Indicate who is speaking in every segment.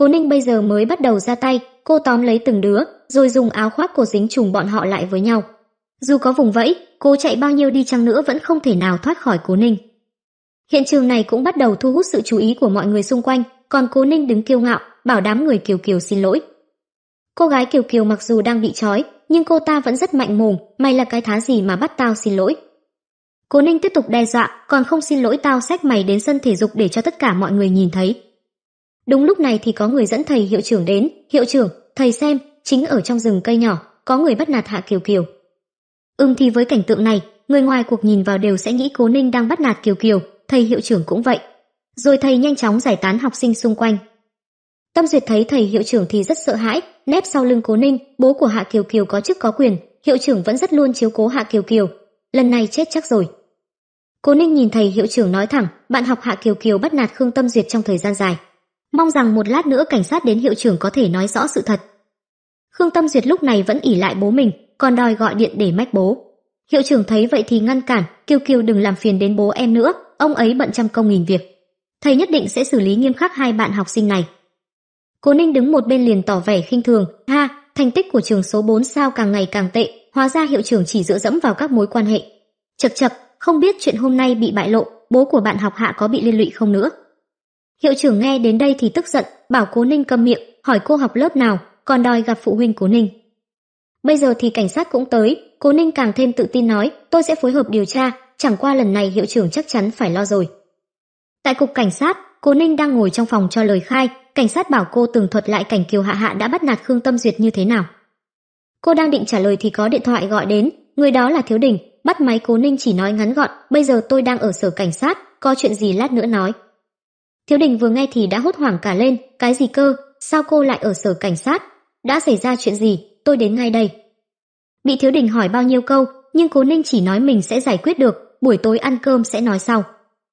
Speaker 1: Cố Ninh bây giờ mới bắt đầu ra tay, cô tóm lấy từng đứa, rồi dùng áo khoác cô dính trùng bọn họ lại với nhau. Dù có vùng vẫy, cô chạy bao nhiêu đi chăng nữa vẫn không thể nào thoát khỏi Cố Ninh. Hiện trường này cũng bắt đầu thu hút sự chú ý của mọi người xung quanh, còn Cố Ninh đứng kiêu ngạo, bảo đám người Kiều Kiều xin lỗi. Cô gái Kiều Kiều mặc dù đang bị trói, nhưng cô ta vẫn rất mạnh mồm, mày là cái thá gì mà bắt tao xin lỗi. Cố Ninh tiếp tục đe dọa, còn không xin lỗi tao xách mày đến sân thể dục để cho tất cả mọi người nhìn thấy. Đúng lúc này thì có người dẫn thầy hiệu trưởng đến, "Hiệu trưởng, thầy xem, chính ở trong rừng cây nhỏ có người bắt nạt Hạ Kiều Kiều." Ưng thì với cảnh tượng này, người ngoài cuộc nhìn vào đều sẽ nghĩ Cố Ninh đang bắt nạt Kiều Kiều, thầy hiệu trưởng cũng vậy. Rồi thầy nhanh chóng giải tán học sinh xung quanh. Tâm Duyệt thấy thầy hiệu trưởng thì rất sợ hãi, nép sau lưng Cố Ninh, bố của Hạ Kiều Kiều có chức có quyền, hiệu trưởng vẫn rất luôn chiếu cố Hạ Kiều Kiều, lần này chết chắc rồi. Cố Ninh nhìn thầy hiệu trưởng nói thẳng, bạn học Hạ Kiều Kiều bắt nạt Khương Tâm Duyệt trong thời gian dài, mong rằng một lát nữa cảnh sát đến hiệu trưởng có thể nói rõ sự thật. Khương Tâm Duyệt lúc này vẫn ỉ lại bố mình, còn đòi gọi điện để mách bố. Hiệu trưởng thấy vậy thì ngăn cản, "Kiều Kiều đừng làm phiền đến bố em nữa, ông ấy bận trăm công nghìn việc. Thầy nhất định sẽ xử lý nghiêm khắc hai bạn học sinh này." Cố Ninh đứng một bên liền tỏ vẻ khinh thường, "Ha, thành tích của trường số 4 sao càng ngày càng tệ, hóa ra hiệu trưởng chỉ dựa dẫm vào các mối quan hệ." Chậc chậc, không biết chuyện hôm nay bị bại lộ, bố của bạn học Hạ có bị liên lụy không nữa. Hiệu trưởng nghe đến đây thì tức giận, bảo Cố Ninh câm miệng, hỏi cô học lớp nào, còn đòi gặp phụ huynh Cố Ninh. Bây giờ thì cảnh sát cũng tới, Cố Ninh càng thêm tự tin nói, tôi sẽ phối hợp điều tra, chẳng qua lần này hiệu trưởng chắc chắn phải lo rồi. Tại cục cảnh sát, Cố Ninh đang ngồi trong phòng cho lời khai, cảnh sát bảo cô tường thuật lại cảnh Kiều Hạ Hạ đã bắt nạt Khương Tâm Duyệt như thế nào. Cô đang định trả lời thì có điện thoại gọi đến, người đó là Thiếu Đình, bắt máy Cố Ninh chỉ nói ngắn gọn, bây giờ tôi đang ở sở cảnh sát, có chuyện gì lát nữa nói. Thiếu đình vừa nghe thì đã hốt hoảng cả lên, cái gì cơ, sao cô lại ở sở cảnh sát? Đã xảy ra chuyện gì, tôi đến ngay đây. Bị thiếu đình hỏi bao nhiêu câu, nhưng cố ninh chỉ nói mình sẽ giải quyết được, buổi tối ăn cơm sẽ nói sau.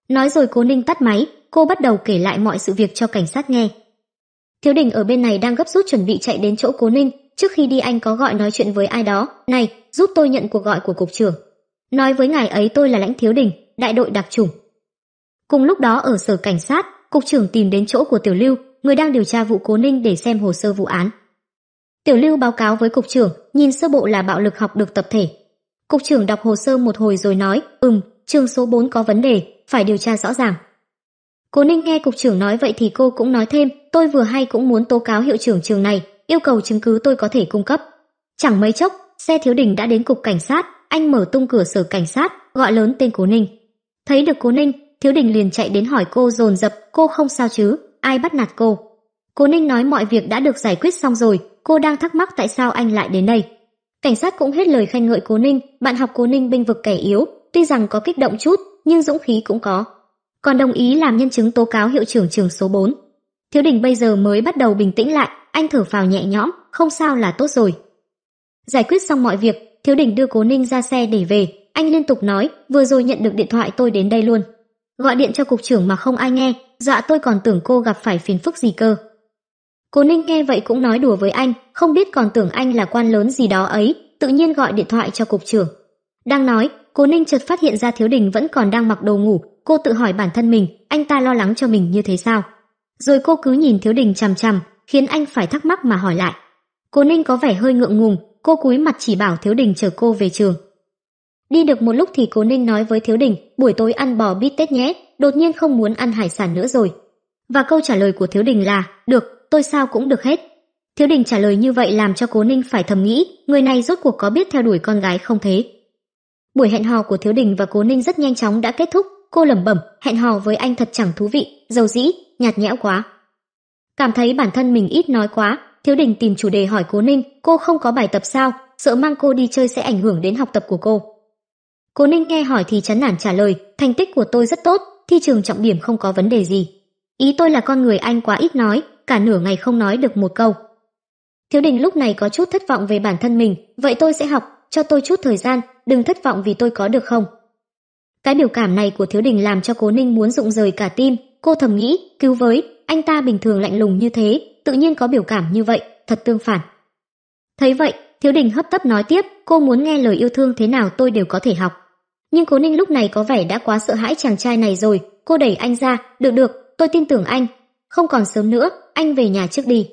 Speaker 1: Nói rồi cố ninh tắt máy, cô bắt đầu kể lại mọi sự việc cho cảnh sát nghe. Thiếu đình ở bên này đang gấp rút chuẩn bị chạy đến chỗ cố ninh, trước khi đi anh có gọi nói chuyện với ai đó, này, giúp tôi nhận cuộc gọi của cục trưởng. Nói với ngài ấy tôi là lãnh thiếu đình, đại đội đặc chủng. Cùng lúc đó ở sở cảnh sát, cục trưởng tìm đến chỗ của Tiểu Lưu, người đang điều tra vụ Cố Ninh để xem hồ sơ vụ án. Tiểu Lưu báo cáo với cục trưởng, nhìn sơ bộ là bạo lực học được tập thể. Cục trưởng đọc hồ sơ một hồi rồi nói, "Ừm, chương số 4 có vấn đề, phải điều tra rõ ràng." Cố Ninh nghe cục trưởng nói vậy thì cô cũng nói thêm, "Tôi vừa hay cũng muốn tố cáo hiệu trưởng trường này, yêu cầu chứng cứ tôi có thể cung cấp." Chẳng mấy chốc, xe thiếu đình đã đến cục cảnh sát, anh mở tung cửa sở cảnh sát, gọi lớn tên Cố Ninh. Thấy được Cố Ninh, Thiếu Đình liền chạy đến hỏi cô dồn dập, cô không sao chứ, ai bắt nạt cô? Cố Ninh nói mọi việc đã được giải quyết xong rồi, cô đang thắc mắc tại sao anh lại đến đây. Cảnh sát cũng hết lời khen ngợi Cố Ninh, bạn học Cố Ninh bênh vực kẻ yếu, tuy rằng có kích động chút, nhưng dũng khí cũng có. Còn đồng ý làm nhân chứng tố cáo hiệu trưởng trường số bốn Thiếu Đình bây giờ mới bắt đầu bình tĩnh lại, anh thở phào nhẹ nhõm, không sao là tốt rồi. Giải quyết xong mọi việc, Thiếu Đình đưa Cố Ninh ra xe để về, anh liên tục nói, vừa rồi nhận được điện thoại tôi đến đây luôn. Gọi điện cho cục trưởng mà không ai nghe, dọa dạ, tôi còn tưởng cô gặp phải phiền phức gì cơ. Cố Ninh nghe vậy cũng nói đùa với anh, không biết còn tưởng anh là quan lớn gì đó ấy, tự nhiên gọi điện thoại cho cục trưởng. Đang nói, Cố Ninh chợt phát hiện ra Thiếu Đình vẫn còn đang mặc đồ ngủ, cô tự hỏi bản thân mình, anh ta lo lắng cho mình như thế sao? Rồi cô cứ nhìn Thiếu Đình chằm chằm, khiến anh phải thắc mắc mà hỏi lại. Cố Ninh có vẻ hơi ngượng ngùng, cô cúi mặt chỉ bảo Thiếu Đình chở cô về trường đi được một lúc thì cố ninh nói với thiếu đình buổi tối ăn bò bít tết nhé đột nhiên không muốn ăn hải sản nữa rồi và câu trả lời của thiếu đình là được tôi sao cũng được hết thiếu đình trả lời như vậy làm cho cố ninh phải thầm nghĩ người này rốt cuộc có biết theo đuổi con gái không thế buổi hẹn hò của thiếu đình và cố ninh rất nhanh chóng đã kết thúc cô lẩm bẩm hẹn hò với anh thật chẳng thú vị dầu dĩ nhạt nhẽo quá cảm thấy bản thân mình ít nói quá thiếu đình tìm chủ đề hỏi cố ninh cô không có bài tập sao sợ mang cô đi chơi sẽ ảnh hưởng đến học tập của cô Cố Ninh nghe hỏi thì chán nản trả lời, thành tích của tôi rất tốt, thi trường trọng điểm không có vấn đề gì. Ý tôi là con người anh quá ít nói, cả nửa ngày không nói được một câu. Thiếu Đình lúc này có chút thất vọng về bản thân mình, vậy tôi sẽ học, cho tôi chút thời gian, đừng thất vọng vì tôi có được không? Cái biểu cảm này của Thiếu Đình làm cho Cố Ninh muốn rụng rời cả tim, cô thầm nghĩ, cứu với, anh ta bình thường lạnh lùng như thế, tự nhiên có biểu cảm như vậy, thật tương phản. Thấy vậy, Thiếu Đình hấp tấp nói tiếp, cô muốn nghe lời yêu thương thế nào tôi đều có thể học nhưng cố ninh lúc này có vẻ đã quá sợ hãi chàng trai này rồi cô đẩy anh ra được được tôi tin tưởng anh không còn sớm nữa anh về nhà trước đi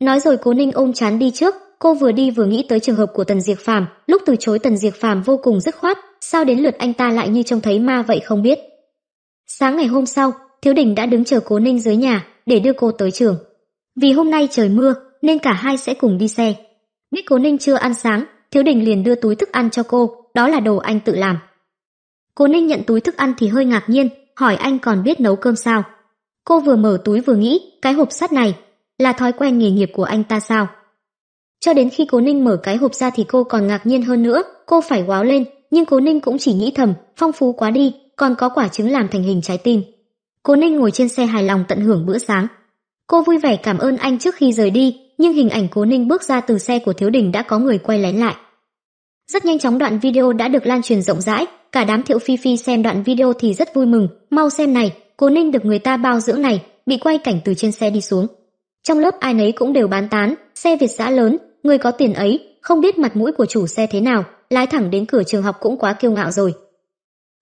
Speaker 1: nói rồi cố ninh ôm chán đi trước cô vừa đi vừa nghĩ tới trường hợp của tần diệc phàm lúc từ chối tần diệc phàm vô cùng dứt khoát sao đến lượt anh ta lại như trông thấy ma vậy không biết sáng ngày hôm sau thiếu đình đã đứng chờ cố ninh dưới nhà để đưa cô tới trường vì hôm nay trời mưa nên cả hai sẽ cùng đi xe biết cố ninh chưa ăn sáng thiếu đình liền đưa túi thức ăn cho cô đó là đồ anh tự làm Cô Ninh nhận túi thức ăn thì hơi ngạc nhiên, hỏi anh còn biết nấu cơm sao? Cô vừa mở túi vừa nghĩ, cái hộp sắt này là thói quen nghề nghiệp của anh ta sao? Cho đến khi Cố Ninh mở cái hộp ra thì cô còn ngạc nhiên hơn nữa, cô phải quáo lên, nhưng Cố Ninh cũng chỉ nghĩ thầm, phong phú quá đi, còn có quả trứng làm thành hình trái tim. Cố Ninh ngồi trên xe hài lòng tận hưởng bữa sáng. Cô vui vẻ cảm ơn anh trước khi rời đi, nhưng hình ảnh Cố Ninh bước ra từ xe của Thiếu Đình đã có người quay lén lại rất nhanh chóng đoạn video đã được lan truyền rộng rãi cả đám thiệu phi phi xem đoạn video thì rất vui mừng mau xem này cô ninh được người ta bao dưỡng này bị quay cảnh từ trên xe đi xuống trong lớp ai nấy cũng đều bán tán xe việt giã lớn người có tiền ấy không biết mặt mũi của chủ xe thế nào lái thẳng đến cửa trường học cũng quá kiêu ngạo rồi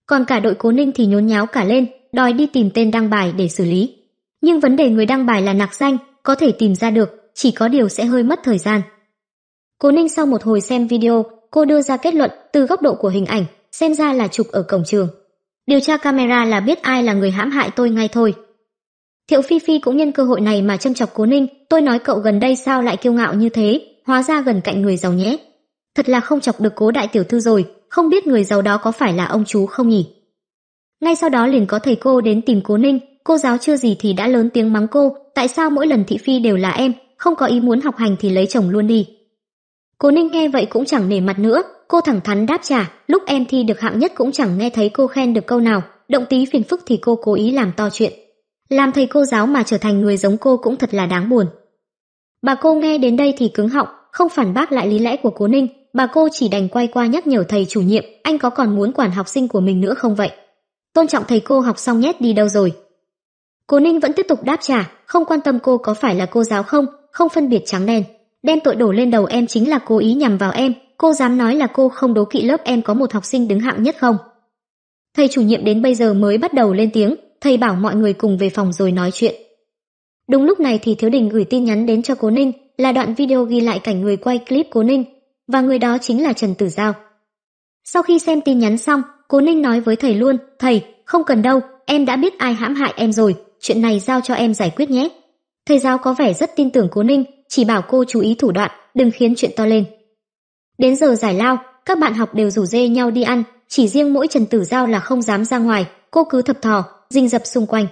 Speaker 1: còn cả đội cố ninh thì nhốn nháo cả lên đòi đi tìm tên đăng bài để xử lý nhưng vấn đề người đăng bài là nạc danh có thể tìm ra được chỉ có điều sẽ hơi mất thời gian cố ninh sau một hồi xem video cô đưa ra kết luận từ góc độ của hình ảnh xem ra là chụp ở cổng trường điều tra camera là biết ai là người hãm hại tôi ngay thôi thiệu phi phi cũng nhân cơ hội này mà châm chọc cố ninh tôi nói cậu gần đây sao lại kiêu ngạo như thế hóa ra gần cạnh người giàu nhé thật là không chọc được cố đại tiểu thư rồi không biết người giàu đó có phải là ông chú không nhỉ ngay sau đó liền có thầy cô đến tìm cố ninh cô giáo chưa gì thì đã lớn tiếng mắng cô tại sao mỗi lần thị phi đều là em không có ý muốn học hành thì lấy chồng luôn đi cố ninh nghe vậy cũng chẳng nể mặt nữa cô thẳng thắn đáp trả lúc em thi được hạng nhất cũng chẳng nghe thấy cô khen được câu nào động tí phiền phức thì cô cố ý làm to chuyện làm thầy cô giáo mà trở thành người giống cô cũng thật là đáng buồn bà cô nghe đến đây thì cứng họng không phản bác lại lý lẽ của cố ninh bà cô chỉ đành quay qua nhắc nhở thầy chủ nhiệm anh có còn muốn quản học sinh của mình nữa không vậy tôn trọng thầy cô học xong nhét đi đâu rồi cố ninh vẫn tiếp tục đáp trả không quan tâm cô có phải là cô giáo không không phân biệt trắng đen đem tội đổ lên đầu em chính là cố ý nhằm vào em cô dám nói là cô không đố kỵ lớp em có một học sinh đứng hạng nhất không thầy chủ nhiệm đến bây giờ mới bắt đầu lên tiếng thầy bảo mọi người cùng về phòng rồi nói chuyện đúng lúc này thì thiếu đình gửi tin nhắn đến cho cố ninh là đoạn video ghi lại cảnh người quay clip cố ninh và người đó chính là trần tử giao sau khi xem tin nhắn xong cố ninh nói với thầy luôn thầy không cần đâu em đã biết ai hãm hại em rồi chuyện này giao cho em giải quyết nhé thầy giáo có vẻ rất tin tưởng cố ninh chỉ bảo cô chú ý thủ đoạn, đừng khiến chuyện to lên. Đến giờ giải lao, các bạn học đều rủ dê nhau đi ăn, chỉ riêng mỗi Trần Tử Giao là không dám ra ngoài, cô cứ thập thò, rình rập xung quanh.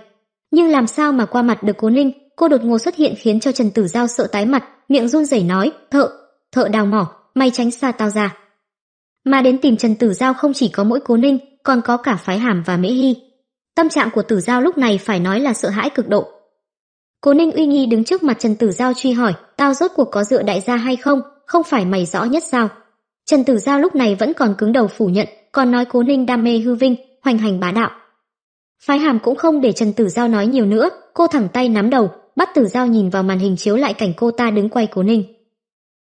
Speaker 1: Nhưng làm sao mà qua mặt được Cố Ninh, cô đột ngột xuất hiện khiến cho Trần Tử Giao sợ tái mặt, miệng run rẩy nói, "Thợ, thợ đào mỏ, mày tránh xa tao ra." Mà đến tìm Trần Tử Giao không chỉ có mỗi Cố Ninh, còn có cả phái Hàm và Mễ Hy. Tâm trạng của Tử Giao lúc này phải nói là sợ hãi cực độ, Cố Ninh uy nghi đứng trước mặt Trần Tử Giao truy hỏi, tao rốt cuộc có dựa đại gia hay không, không phải mày rõ nhất sao? Trần Tử Giao lúc này vẫn còn cứng đầu phủ nhận, còn nói Cố Ninh đam mê hư vinh, hoành hành bá đạo. Phái Hàm cũng không để Trần Tử Giao nói nhiều nữa, cô thẳng tay nắm đầu, bắt Tử Giao nhìn vào màn hình chiếu lại cảnh cô ta đứng quay Cố Ninh.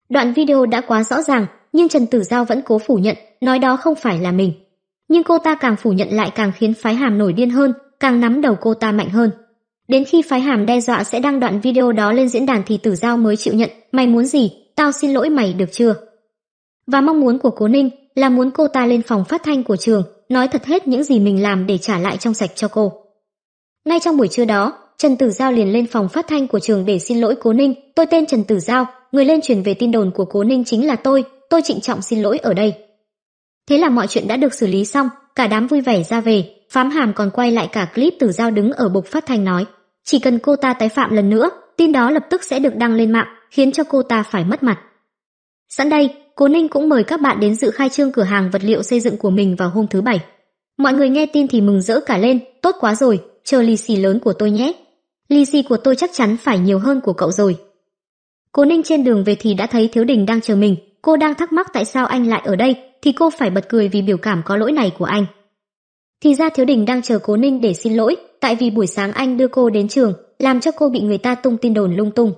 Speaker 1: Đoạn video đã quá rõ ràng, nhưng Trần Tử Giao vẫn cố phủ nhận, nói đó không phải là mình. Nhưng cô ta càng phủ nhận lại càng khiến Phái Hàm nổi điên hơn, càng nắm đầu cô ta mạnh hơn. Đến khi phái hàm đe dọa sẽ đăng đoạn video đó lên diễn đàn thì tử giao mới chịu nhận, mày muốn gì, tao xin lỗi mày được chưa? Và mong muốn của Cố Ninh là muốn cô ta lên phòng phát thanh của trường, nói thật hết những gì mình làm để trả lại trong sạch cho cô. Ngay trong buổi trưa đó, Trần Tử Giao liền lên phòng phát thanh của trường để xin lỗi Cố Ninh. Tôi tên Trần Tử Giao, người lên truyền về tin đồn của Cố Ninh chính là tôi, tôi trịnh trọng xin lỗi ở đây. Thế là mọi chuyện đã được xử lý xong, cả đám vui vẻ ra về, Phám Hàm còn quay lại cả clip Tử Giao đứng ở bục phát thanh nói, chỉ cần cô ta tái phạm lần nữa, tin đó lập tức sẽ được đăng lên mạng, khiến cho cô ta phải mất mặt. Sẵn đây, Cố Ninh cũng mời các bạn đến dự khai trương cửa hàng vật liệu xây dựng của mình vào hôm thứ Bảy. Mọi người nghe tin thì mừng rỡ cả lên, tốt quá rồi, chờ lì xì lớn của tôi nhé. Lì xì của tôi chắc chắn phải nhiều hơn của cậu rồi. Cố Ninh trên đường về thì đã thấy Thiếu Đình đang chờ mình, cô đang thắc mắc tại sao anh lại ở đây, thì cô phải bật cười vì biểu cảm có lỗi này của anh. Thì ra Thiếu Đình đang chờ Cố Ninh để xin lỗi, tại vì buổi sáng anh đưa cô đến trường, làm cho cô bị người ta tung tin đồn lung tung.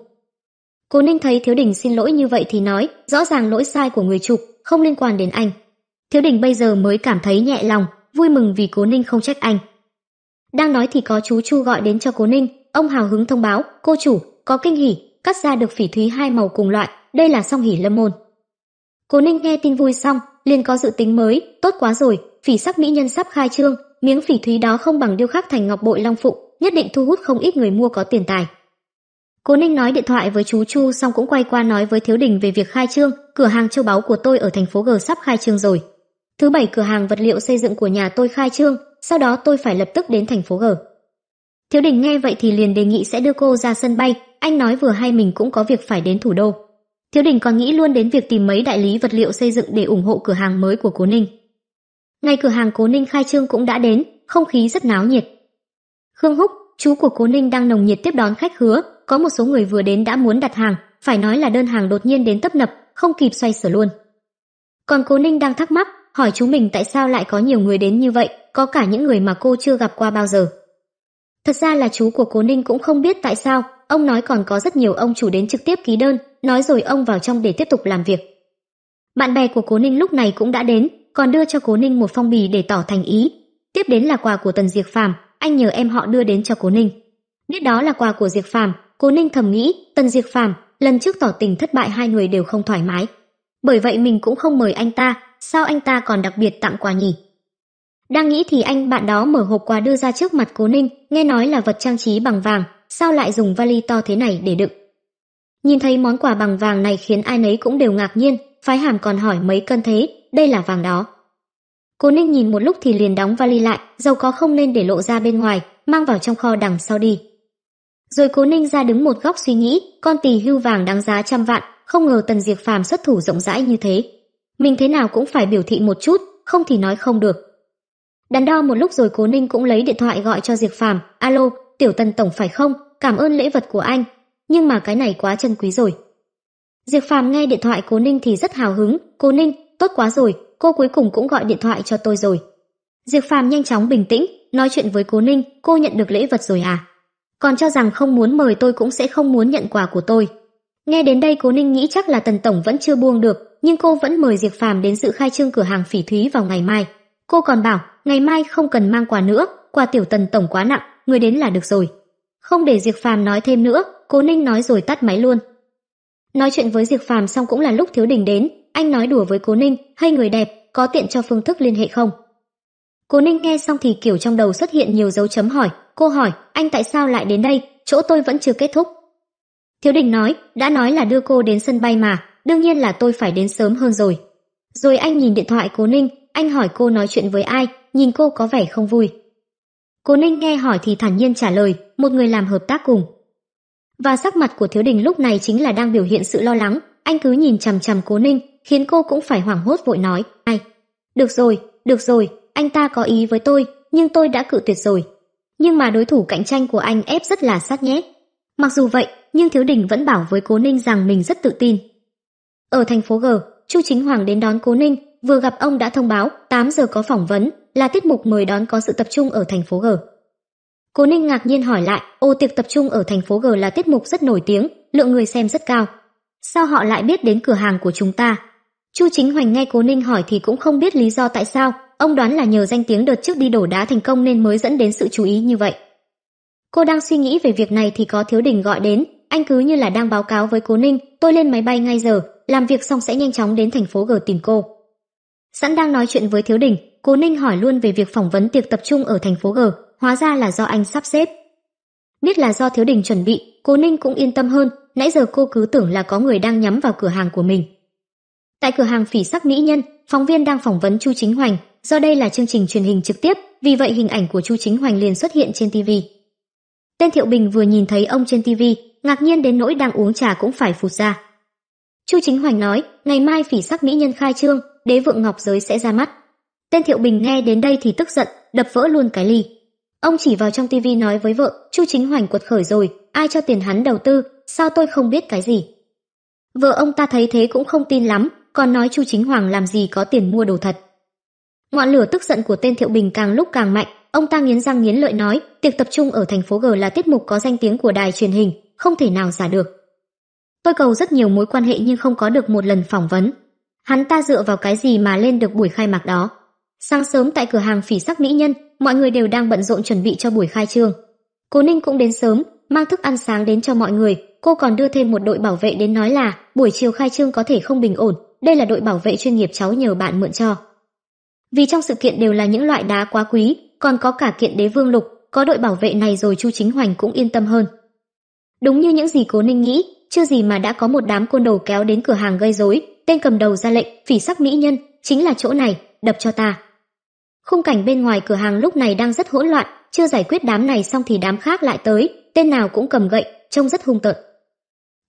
Speaker 1: Cố Ninh thấy Thiếu Đình xin lỗi như vậy thì nói, rõ ràng lỗi sai của người chụp, không liên quan đến anh. Thiếu Đình bây giờ mới cảm thấy nhẹ lòng, vui mừng vì Cố Ninh không trách anh. Đang nói thì có chú Chu gọi đến cho Cố Ninh, ông hào hứng thông báo, cô chủ, có kinh hỉ, cắt ra được phỉ thúy hai màu cùng loại, đây là song hỉ lâm môn. Cố Ninh nghe tin vui xong, liền có dự tính mới, tốt quá rồi, phỉ sắc mỹ nhân sắp khai trương, miếng phỉ thúy đó không bằng điêu khắc thành ngọc bội long phụng, nhất định thu hút không ít người mua có tiền tài. Cố Ninh nói điện thoại với chú Chu xong cũng quay qua nói với Thiếu Đình về việc khai trương, cửa hàng châu báu của tôi ở thành phố G sắp khai trương rồi. Thứ bảy cửa hàng vật liệu xây dựng của nhà tôi khai trương, sau đó tôi phải lập tức đến thành phố G. Thiếu Đình nghe vậy thì liền đề nghị sẽ đưa cô ra sân bay, anh nói vừa hay mình cũng có việc phải đến thủ đô. Thiếu Đình còn nghĩ luôn đến việc tìm mấy đại lý vật liệu xây dựng để ủng hộ cửa hàng mới của Cố Ninh. Ngay cửa hàng Cố Ninh khai trương cũng đã đến, không khí rất náo nhiệt. Khương Húc, chú của Cố Ninh đang nồng nhiệt tiếp đón khách hứa, có một số người vừa đến đã muốn đặt hàng, phải nói là đơn hàng đột nhiên đến tấp nập, không kịp xoay sở luôn. Còn Cố Ninh đang thắc mắc, hỏi chú mình tại sao lại có nhiều người đến như vậy, có cả những người mà cô chưa gặp qua bao giờ. Thật ra là chú của Cố Ninh cũng không biết tại sao, ông nói còn có rất nhiều ông chủ đến trực tiếp ký đơn, nói rồi ông vào trong để tiếp tục làm việc. Bạn bè của Cố Ninh lúc này cũng đã đến, còn đưa cho Cố Ninh một phong bì để tỏ thành ý. Tiếp đến là quà của Tần Diệc Phàm, anh nhờ em họ đưa đến cho Cố Ninh. Biết đó là quà của Diệc Phàm, Cố Ninh thầm nghĩ, Tần Diệc Phàm lần trước tỏ tình thất bại hai người đều không thoải mái. Bởi vậy mình cũng không mời anh ta, sao anh ta còn đặc biệt tặng quà nhỉ? Đang nghĩ thì anh bạn đó mở hộp quà đưa ra trước mặt Cố Ninh, nghe nói là vật trang trí bằng vàng, sao lại dùng vali to thế này để đựng? Nhìn thấy món quà bằng vàng này khiến ai nấy cũng đều ngạc nhiên, phái hàm còn hỏi mấy cân thế đây là vàng đó cố ninh nhìn một lúc thì liền đóng vali lại dầu có không nên để lộ ra bên ngoài mang vào trong kho đằng sau đi rồi cố ninh ra đứng một góc suy nghĩ con tỳ hưu vàng đáng giá trăm vạn không ngờ tần diệc phàm xuất thủ rộng rãi như thế mình thế nào cũng phải biểu thị một chút không thì nói không được đắn đo một lúc rồi cố ninh cũng lấy điện thoại gọi cho diệc phàm alo tiểu tần tổng phải không cảm ơn lễ vật của anh nhưng mà cái này quá chân quý rồi Diệp Phàm nghe điện thoại Cố Ninh thì rất hào hứng, "Cố Ninh, tốt quá rồi, cô cuối cùng cũng gọi điện thoại cho tôi rồi." Diệp Phàm nhanh chóng bình tĩnh, nói chuyện với Cố Ninh, "Cô nhận được lễ vật rồi à? Còn cho rằng không muốn mời tôi cũng sẽ không muốn nhận quà của tôi." Nghe đến đây Cố Ninh nghĩ chắc là Tần tổng vẫn chưa buông được, nhưng cô vẫn mời Diệp Phàm đến dự khai trương cửa hàng Phỉ Thúy vào ngày mai. Cô còn bảo, ngày mai không cần mang quà nữa, quà tiểu Tần tổng quá nặng, người đến là được rồi. Không để Diệp Phàm nói thêm nữa, Cố Ninh nói rồi tắt máy luôn. Nói chuyện với Diệp Phàm xong cũng là lúc Thiếu Đình đến, anh nói đùa với Cố Ninh, hay người đẹp, có tiện cho phương thức liên hệ không?" Cố Ninh nghe xong thì kiểu trong đầu xuất hiện nhiều dấu chấm hỏi, cô hỏi, "Anh tại sao lại đến đây? Chỗ tôi vẫn chưa kết thúc." Thiếu Đình nói, "Đã nói là đưa cô đến sân bay mà, đương nhiên là tôi phải đến sớm hơn rồi." Rồi anh nhìn điện thoại Cố Ninh, anh hỏi cô nói chuyện với ai, nhìn cô có vẻ không vui. Cố Ninh nghe hỏi thì thản nhiên trả lời, một người làm hợp tác cùng, và sắc mặt của thiếu đình lúc này chính là đang biểu hiện sự lo lắng anh cứ nhìn chằm chằm cố ninh khiến cô cũng phải hoảng hốt vội nói ai được rồi được rồi anh ta có ý với tôi nhưng tôi đã cự tuyệt rồi nhưng mà đối thủ cạnh tranh của anh ép rất là sát nhé mặc dù vậy nhưng thiếu đình vẫn bảo với cố ninh rằng mình rất tự tin ở thành phố g chu chính hoàng đến đón cố ninh vừa gặp ông đã thông báo tám giờ có phỏng vấn là tiết mục mời đón có sự tập trung ở thành phố g Cố Ninh ngạc nhiên hỏi lại, ô tiệc tập trung ở thành phố G là tiết mục rất nổi tiếng, lượng người xem rất cao. Sao họ lại biết đến cửa hàng của chúng ta? Chu Chính Hoành nghe Cố Ninh hỏi thì cũng không biết lý do tại sao, ông đoán là nhờ danh tiếng đợt trước đi đổ đá thành công nên mới dẫn đến sự chú ý như vậy. Cô đang suy nghĩ về việc này thì có Thiếu Đình gọi đến, anh cứ như là đang báo cáo với Cố Ninh, tôi lên máy bay ngay giờ, làm việc xong sẽ nhanh chóng đến thành phố G tìm cô. Sẵn đang nói chuyện với Thiếu Đình, Cố Ninh hỏi luôn về việc phỏng vấn tiệc tập trung ở thành phố G, hóa ra là do anh sắp xếp. Biết là do thiếu đình chuẩn bị, cô Ninh cũng yên tâm hơn, nãy giờ cô cứ tưởng là có người đang nhắm vào cửa hàng của mình. Tại cửa hàng phỉ sắc mỹ nhân, phóng viên đang phỏng vấn Chu Chính Hoành, do đây là chương trình truyền hình trực tiếp, vì vậy hình ảnh của Chu Chính Hoành liền xuất hiện trên TV. Tên Thiệu Bình vừa nhìn thấy ông trên TV, ngạc nhiên đến nỗi đang uống trà cũng phải phụt ra. Chu Chính Hoành nói, ngày mai phỉ sắc mỹ nhân khai trương, đế vượng ngọc giới sẽ ra mắt. Tên Thiệu Bình nghe đến đây thì tức giận, đập vỡ luôn cái ly. Ông chỉ vào trong tivi nói với vợ, Chu Chính Hoành quật khởi rồi, ai cho tiền hắn đầu tư, sao tôi không biết cái gì. Vợ ông ta thấy thế cũng không tin lắm, còn nói Chu Chính Hoàng làm gì có tiền mua đồ thật. Ngọn lửa tức giận của tên Thiệu Bình càng lúc càng mạnh, ông ta nghiến răng nghiến lợi nói, tiệc tập trung ở thành phố G là tiết mục có danh tiếng của đài truyền hình, không thể nào giả được. Tôi cầu rất nhiều mối quan hệ nhưng không có được một lần phỏng vấn. Hắn ta dựa vào cái gì mà lên được buổi khai mạc đó? Sáng sớm tại cửa hàng phỉ sắc mỹ nhân, mọi người đều đang bận rộn chuẩn bị cho buổi khai trương. Cố Ninh cũng đến sớm, mang thức ăn sáng đến cho mọi người, cô còn đưa thêm một đội bảo vệ đến nói là buổi chiều khai trương có thể không bình ổn, đây là đội bảo vệ chuyên nghiệp cháu nhờ bạn mượn cho. Vì trong sự kiện đều là những loại đá quá quý, còn có cả kiện đế vương lục, có đội bảo vệ này rồi Chu Chính Hoành cũng yên tâm hơn. Đúng như những gì Cố Ninh nghĩ, chưa gì mà đã có một đám côn đồ kéo đến cửa hàng gây rối, tên cầm đầu ra lệnh, phỉ sắc mỹ nhân, chính là chỗ này, đập cho ta. Khung cảnh bên ngoài cửa hàng lúc này đang rất hỗn loạn, chưa giải quyết đám này xong thì đám khác lại tới, tên nào cũng cầm gậy, trông rất hung tợn.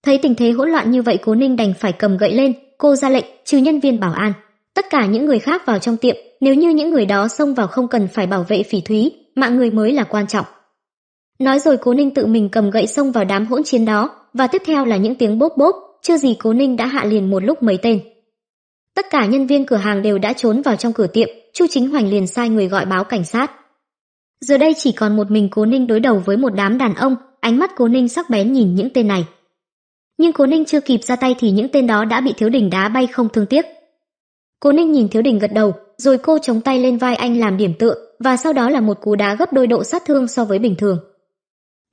Speaker 1: Thấy tình thế hỗn loạn như vậy Cố Ninh đành phải cầm gậy lên, cô ra lệnh, trừ nhân viên bảo an, tất cả những người khác vào trong tiệm, nếu như những người đó xông vào không cần phải bảo vệ phỉ thúy, mạng người mới là quan trọng. Nói rồi Cố Ninh tự mình cầm gậy xông vào đám hỗn chiến đó, và tiếp theo là những tiếng bốp bốp, chưa gì Cố Ninh đã hạ liền một lúc mấy tên. Tất cả nhân viên cửa hàng đều đã trốn vào trong cửa tiệm, Chu Chính Hoành liền sai người gọi báo cảnh sát. Giờ đây chỉ còn một mình Cố Ninh đối đầu với một đám đàn ông, ánh mắt Cố Ninh sắc bén nhìn những tên này. Nhưng Cố Ninh chưa kịp ra tay thì những tên đó đã bị Thiếu Đình đá bay không thương tiếc. Cố Ninh nhìn Thiếu Đình gật đầu, rồi cô chống tay lên vai anh làm điểm tựa, và sau đó là một cú đá gấp đôi độ sát thương so với bình thường.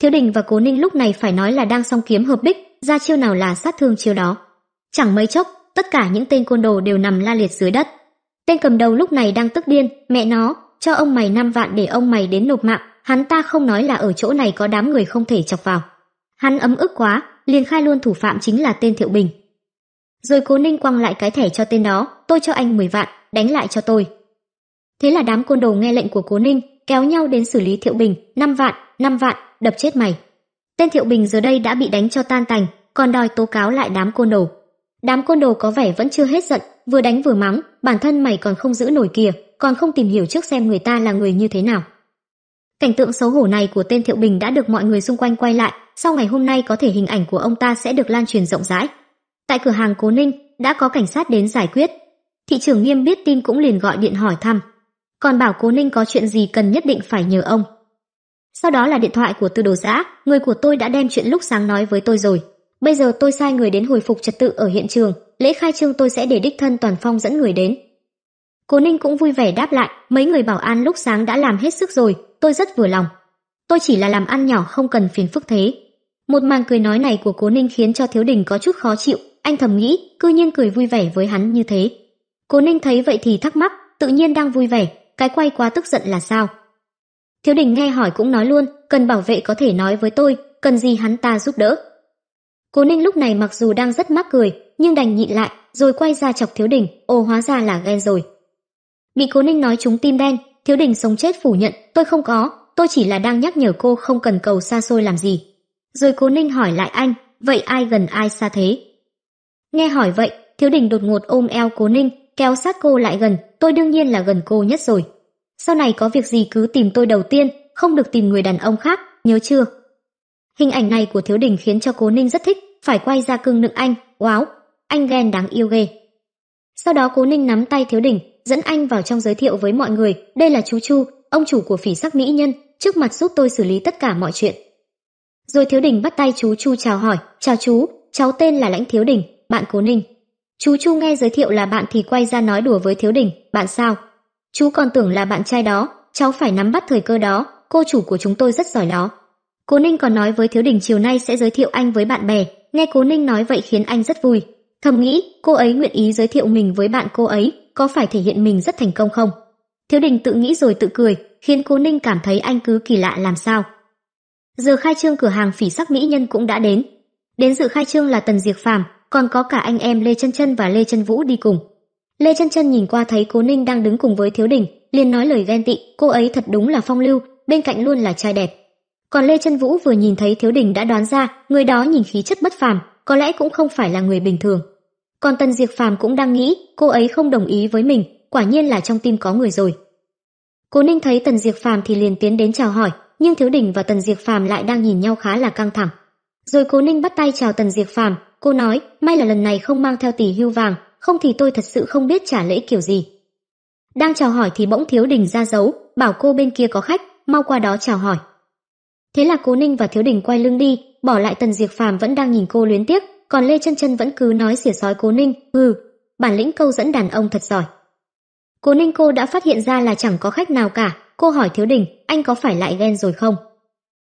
Speaker 1: Thiếu Đình và Cố Ninh lúc này phải nói là đang song kiếm hợp bích, ra chiêu nào là sát thương chiêu đó. Chẳng mấy chốc, tất cả những tên côn đồ đều nằm la liệt dưới đất tên cầm đầu lúc này đang tức điên mẹ nó cho ông mày năm vạn để ông mày đến nộp mạng hắn ta không nói là ở chỗ này có đám người không thể chọc vào hắn ấm ức quá liền khai luôn thủ phạm chính là tên thiệu bình rồi cố ninh quăng lại cái thẻ cho tên đó tôi cho anh mười vạn đánh lại cho tôi thế là đám côn đồ nghe lệnh của cố ninh kéo nhau đến xử lý thiệu bình năm vạn năm vạn đập chết mày tên thiệu bình giờ đây đã bị đánh cho tan tành còn đòi tố cáo lại đám côn đồ Đám côn đồ có vẻ vẫn chưa hết giận, vừa đánh vừa mắng, bản thân mày còn không giữ nổi kìa, còn không tìm hiểu trước xem người ta là người như thế nào. Cảnh tượng xấu hổ này của tên Thiệu Bình đã được mọi người xung quanh quay lại, sau ngày hôm nay có thể hình ảnh của ông ta sẽ được lan truyền rộng rãi. Tại cửa hàng Cố Ninh đã có cảnh sát đến giải quyết. Thị trưởng Nghiêm biết tin cũng liền gọi điện hỏi thăm, còn bảo Cố Ninh có chuyện gì cần nhất định phải nhờ ông. Sau đó là điện thoại của Tư Đồ Giã, người của tôi đã đem chuyện lúc sáng nói với tôi rồi. Bây giờ tôi sai người đến hồi phục trật tự ở hiện trường, lễ khai trương tôi sẽ để đích thân Toàn Phong dẫn người đến. Cố Ninh cũng vui vẻ đáp lại, mấy người bảo an lúc sáng đã làm hết sức rồi, tôi rất vừa lòng. Tôi chỉ là làm ăn nhỏ không cần phiền phức thế. Một màn cười nói này của Cố Ninh khiến cho Thiếu Đình có chút khó chịu, anh thầm nghĩ, cư nhiên cười vui vẻ với hắn như thế. Cố Ninh thấy vậy thì thắc mắc, tự nhiên đang vui vẻ, cái quay quá tức giận là sao? Thiếu Đình nghe hỏi cũng nói luôn, cần bảo vệ có thể nói với tôi, cần gì hắn ta giúp đỡ. Cố Ninh lúc này mặc dù đang rất mắc cười, nhưng đành nhịn lại, rồi quay ra chọc Thiếu Đình, ô hóa ra là ghen rồi. Bị Cố Ninh nói chúng tim đen, Thiếu Đình sống chết phủ nhận, tôi không có, tôi chỉ là đang nhắc nhở cô không cần cầu xa xôi làm gì. Rồi Cố Ninh hỏi lại anh, vậy ai gần ai xa thế? Nghe hỏi vậy, Thiếu Đình đột ngột ôm eo Cố Ninh, kéo sát cô lại gần, tôi đương nhiên là gần cô nhất rồi. Sau này có việc gì cứ tìm tôi đầu tiên, không được tìm người đàn ông khác, nhớ chưa? Hình ảnh này của Thiếu Đình khiến cho Cố Ninh rất thích, phải quay ra cưng nựng anh, wow, anh ghen đáng yêu ghê. Sau đó Cố Ninh nắm tay Thiếu Đình, dẫn anh vào trong giới thiệu với mọi người, đây là chú Chu, ông chủ của phỉ sắc mỹ nhân, trước mặt giúp tôi xử lý tất cả mọi chuyện. Rồi Thiếu Đình bắt tay chú Chu chào hỏi, chào chú, cháu tên là Lãnh Thiếu Đình, bạn Cố Ninh. Chú Chu nghe giới thiệu là bạn thì quay ra nói đùa với Thiếu Đình, bạn sao? Chú còn tưởng là bạn trai đó, cháu phải nắm bắt thời cơ đó, cô chủ của chúng tôi rất giỏi đó. Cố Ninh còn nói với Thiếu Đình chiều nay sẽ giới thiệu anh với bạn bè, nghe Cố Ninh nói vậy khiến anh rất vui. Thầm nghĩ, cô ấy nguyện ý giới thiệu mình với bạn cô ấy, có phải thể hiện mình rất thành công không? Thiếu Đình tự nghĩ rồi tự cười, khiến Cố Ninh cảm thấy anh cứ kỳ lạ làm sao. Giờ khai trương cửa hàng phỉ sắc mỹ nhân cũng đã đến. Đến dự khai trương là Tần Diệc Phàm, còn có cả anh em Lê Chân Chân và Lê Chân Vũ đi cùng. Lê Chân Chân nhìn qua thấy Cố Ninh đang đứng cùng với Thiếu Đình, liền nói lời ghen tị, cô ấy thật đúng là phong lưu, bên cạnh luôn là trai đẹp, còn lê chân vũ vừa nhìn thấy thiếu đình đã đoán ra người đó nhìn khí chất bất phàm có lẽ cũng không phải là người bình thường còn tần diệc phàm cũng đang nghĩ cô ấy không đồng ý với mình quả nhiên là trong tim có người rồi cố ninh thấy tần diệc phàm thì liền tiến đến chào hỏi nhưng thiếu đình và tần diệc phàm lại đang nhìn nhau khá là căng thẳng rồi cố ninh bắt tay chào tần diệc phàm cô nói may là lần này không mang theo tỷ hưu vàng không thì tôi thật sự không biết trả lễ kiểu gì đang chào hỏi thì bỗng thiếu đình ra dấu bảo cô bên kia có khách mau qua đó chào hỏi Thế là Cố Ninh và Thiếu Đình quay lưng đi, bỏ lại Tần Diệp Phàm vẫn đang nhìn cô luyến tiếc, còn Lê Chân Chân vẫn cứ nói xỉa sói Cố Ninh, "Hừ, bản lĩnh câu dẫn đàn ông thật giỏi." Cố Ninh cô đã phát hiện ra là chẳng có khách nào cả, cô hỏi Thiếu Đình, "Anh có phải lại ghen rồi không?"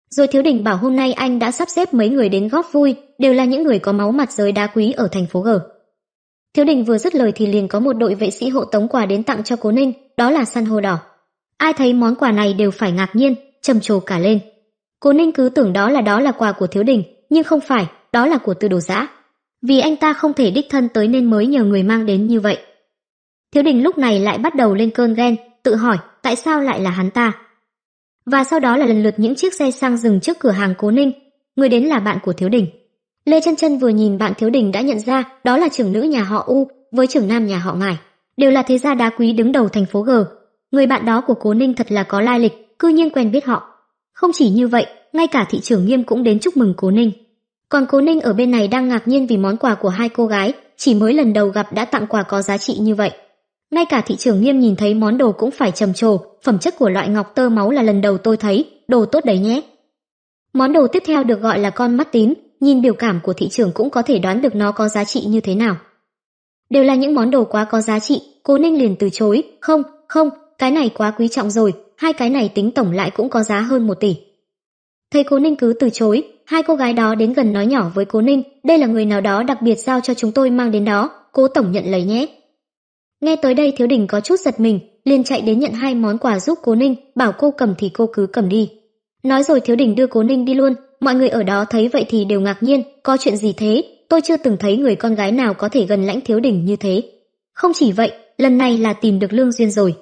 Speaker 1: Rồi Thiếu Đình bảo hôm nay anh đã sắp xếp mấy người đến góp vui, đều là những người có máu mặt giới đá quý ở thành phố G. Thiếu Đình vừa dứt lời thì liền có một đội vệ sĩ hộ tống quà đến tặng cho Cố Ninh, đó là săn hô đỏ. Ai thấy món quà này đều phải ngạc nhiên, trầm trồ cả lên cố ninh cứ tưởng đó là đó là quà của thiếu đình nhưng không phải đó là của tư đồ giã vì anh ta không thể đích thân tới nên mới nhờ người mang đến như vậy thiếu đình lúc này lại bắt đầu lên cơn ghen tự hỏi tại sao lại là hắn ta và sau đó là lần lượt những chiếc xe sang dừng trước cửa hàng cố ninh người đến là bạn của thiếu đình lê chân chân vừa nhìn bạn thiếu đình đã nhận ra đó là trưởng nữ nhà họ u với trưởng nam nhà họ ngải đều là thế gia đá quý đứng đầu thành phố g người bạn đó của cố ninh thật là có lai lịch cư nhiên quen biết họ không chỉ như vậy, ngay cả thị trưởng nghiêm cũng đến chúc mừng Cố Ninh. Còn Cố Ninh ở bên này đang ngạc nhiên vì món quà của hai cô gái, chỉ mới lần đầu gặp đã tặng quà có giá trị như vậy. Ngay cả thị trưởng nghiêm nhìn thấy món đồ cũng phải trầm trồ, phẩm chất của loại ngọc tơ máu là lần đầu tôi thấy, đồ tốt đấy nhé. Món đồ tiếp theo được gọi là con mắt tím, nhìn biểu cảm của thị trưởng cũng có thể đoán được nó có giá trị như thế nào. Đều là những món đồ quá có giá trị, Cố Ninh liền từ chối, không, không, cái này quá quý trọng rồi, hai cái này tính tổng lại cũng có giá hơn một tỷ. Thấy Cố Ninh cứ từ chối, hai cô gái đó đến gần nói nhỏ với Cố Ninh, đây là người nào đó đặc biệt giao cho chúng tôi mang đến đó, Cố tổng nhận lấy nhé. Nghe tới đây Thiếu Đình có chút giật mình, liền chạy đến nhận hai món quà giúp Cố Ninh, bảo cô cầm thì cô cứ cầm đi. Nói rồi Thiếu Đình đưa Cố Ninh đi luôn, mọi người ở đó thấy vậy thì đều ngạc nhiên, có chuyện gì thế, tôi chưa từng thấy người con gái nào có thể gần lãnh Thiếu Đình như thế. Không chỉ vậy, lần này là tìm được lương duyên rồi.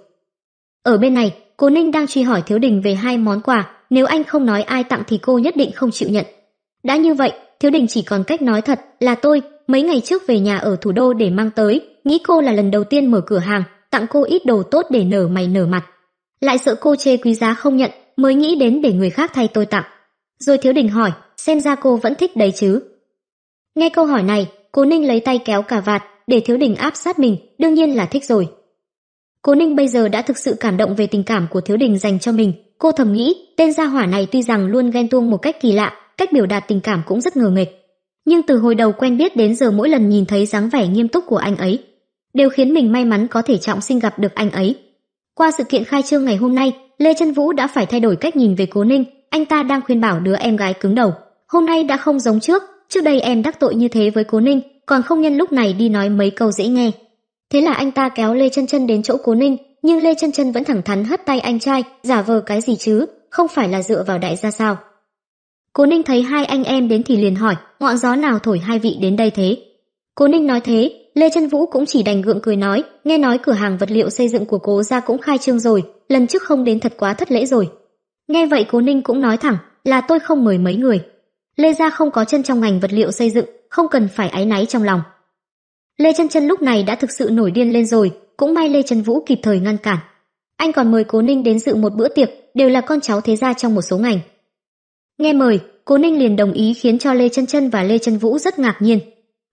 Speaker 1: Ở bên này, cô Ninh đang truy hỏi Thiếu Đình về hai món quà, nếu anh không nói ai tặng thì cô nhất định không chịu nhận. Đã như vậy, Thiếu Đình chỉ còn cách nói thật là tôi, mấy ngày trước về nhà ở thủ đô để mang tới, nghĩ cô là lần đầu tiên mở cửa hàng, tặng cô ít đồ tốt để nở mày nở mặt. Lại sợ cô chê quý giá không nhận, mới nghĩ đến để người khác thay tôi tặng. Rồi Thiếu Đình hỏi, xem ra cô vẫn thích đấy chứ. Nghe câu hỏi này, cô Ninh lấy tay kéo cà vạt, để Thiếu Đình áp sát mình, đương nhiên là thích rồi. Cố Ninh bây giờ đã thực sự cảm động về tình cảm của Thiếu Đình dành cho mình. Cô thầm nghĩ, tên gia hỏa này tuy rằng luôn ghen tuông một cách kỳ lạ, cách biểu đạt tình cảm cũng rất ngờ nghịch. Nhưng từ hồi đầu quen biết đến giờ mỗi lần nhìn thấy dáng vẻ nghiêm túc của anh ấy, đều khiến mình may mắn có thể trọng sinh gặp được anh ấy. Qua sự kiện khai trương ngày hôm nay, Lê Chân Vũ đã phải thay đổi cách nhìn về Cố Ninh, anh ta đang khuyên bảo đứa em gái cứng đầu, hôm nay đã không giống trước, trước đây em đắc tội như thế với Cố Ninh, còn không nhân lúc này đi nói mấy câu dễ nghe. Thế là anh ta kéo Lê Chân Chân đến chỗ Cố Ninh, nhưng Lê Chân Chân vẫn thẳng thắn hất tay anh trai, giả vờ cái gì chứ, không phải là dựa vào đại gia sao? Cố Ninh thấy hai anh em đến thì liền hỏi, ngọn gió nào thổi hai vị đến đây thế? Cố Ninh nói thế, Lê Chân Vũ cũng chỉ đành gượng cười nói, nghe nói cửa hàng vật liệu xây dựng của Cố gia cũng khai trương rồi, lần trước không đến thật quá thất lễ rồi. Nghe vậy Cố Ninh cũng nói thẳng, là tôi không mời mấy người. Lê gia không có chân trong ngành vật liệu xây dựng, không cần phải áy náy trong lòng. Lê Chân Chân lúc này đã thực sự nổi điên lên rồi, cũng may Lê Trần Vũ kịp thời ngăn cản. Anh còn mời Cố Ninh đến dự một bữa tiệc, đều là con cháu thế gia trong một số ngành. Nghe mời, Cố Ninh liền đồng ý khiến cho Lê Chân Chân và Lê chân Vũ rất ngạc nhiên.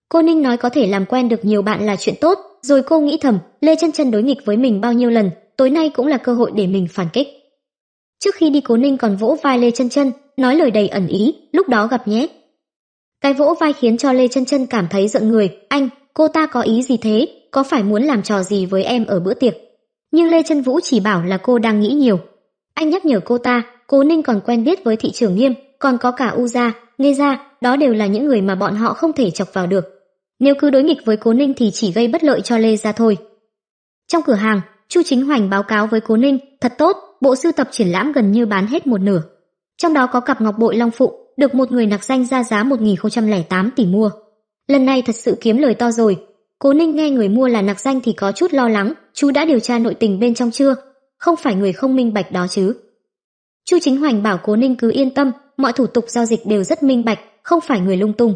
Speaker 1: Cô Ninh nói có thể làm quen được nhiều bạn là chuyện tốt, rồi cô nghĩ thầm, Lê Chân Chân đối nghịch với mình bao nhiêu lần, tối nay cũng là cơ hội để mình phản kích. Trước khi đi Cố Ninh còn vỗ vai Lê Chân Chân, nói lời đầy ẩn ý, lúc đó gặp nhé. Cái vỗ vai khiến cho Lê Chân Chân cảm thấy giận người, anh, cô ta có ý gì thế, có phải muốn làm trò gì với em ở bữa tiệc. Nhưng Lê Trân Vũ chỉ bảo là cô đang nghĩ nhiều. Anh nhắc nhở cô ta, Cố Ninh còn quen biết với thị trưởng Nghiêm, còn có cả U gia, Nghê gia, đó đều là những người mà bọn họ không thể chọc vào được. Nếu cứ đối nghịch với Cố Ninh thì chỉ gây bất lợi cho Lê gia thôi. Trong cửa hàng, Chu Chính Hoành báo cáo với Cố Ninh, thật tốt, bộ sưu tập triển lãm gần như bán hết một nửa. Trong đó có cặp ngọc bội Long phụ được một người nặc danh ra giá một nghìn tám tỷ mua lần này thật sự kiếm lời to rồi. Cố Ninh nghe người mua là Nặc Danh thì có chút lo lắng, chú đã điều tra nội tình bên trong chưa? Không phải người không minh bạch đó chứ? Chu Chính Hoành bảo Cố Ninh cứ yên tâm, mọi thủ tục giao dịch đều rất minh bạch, không phải người lung tung.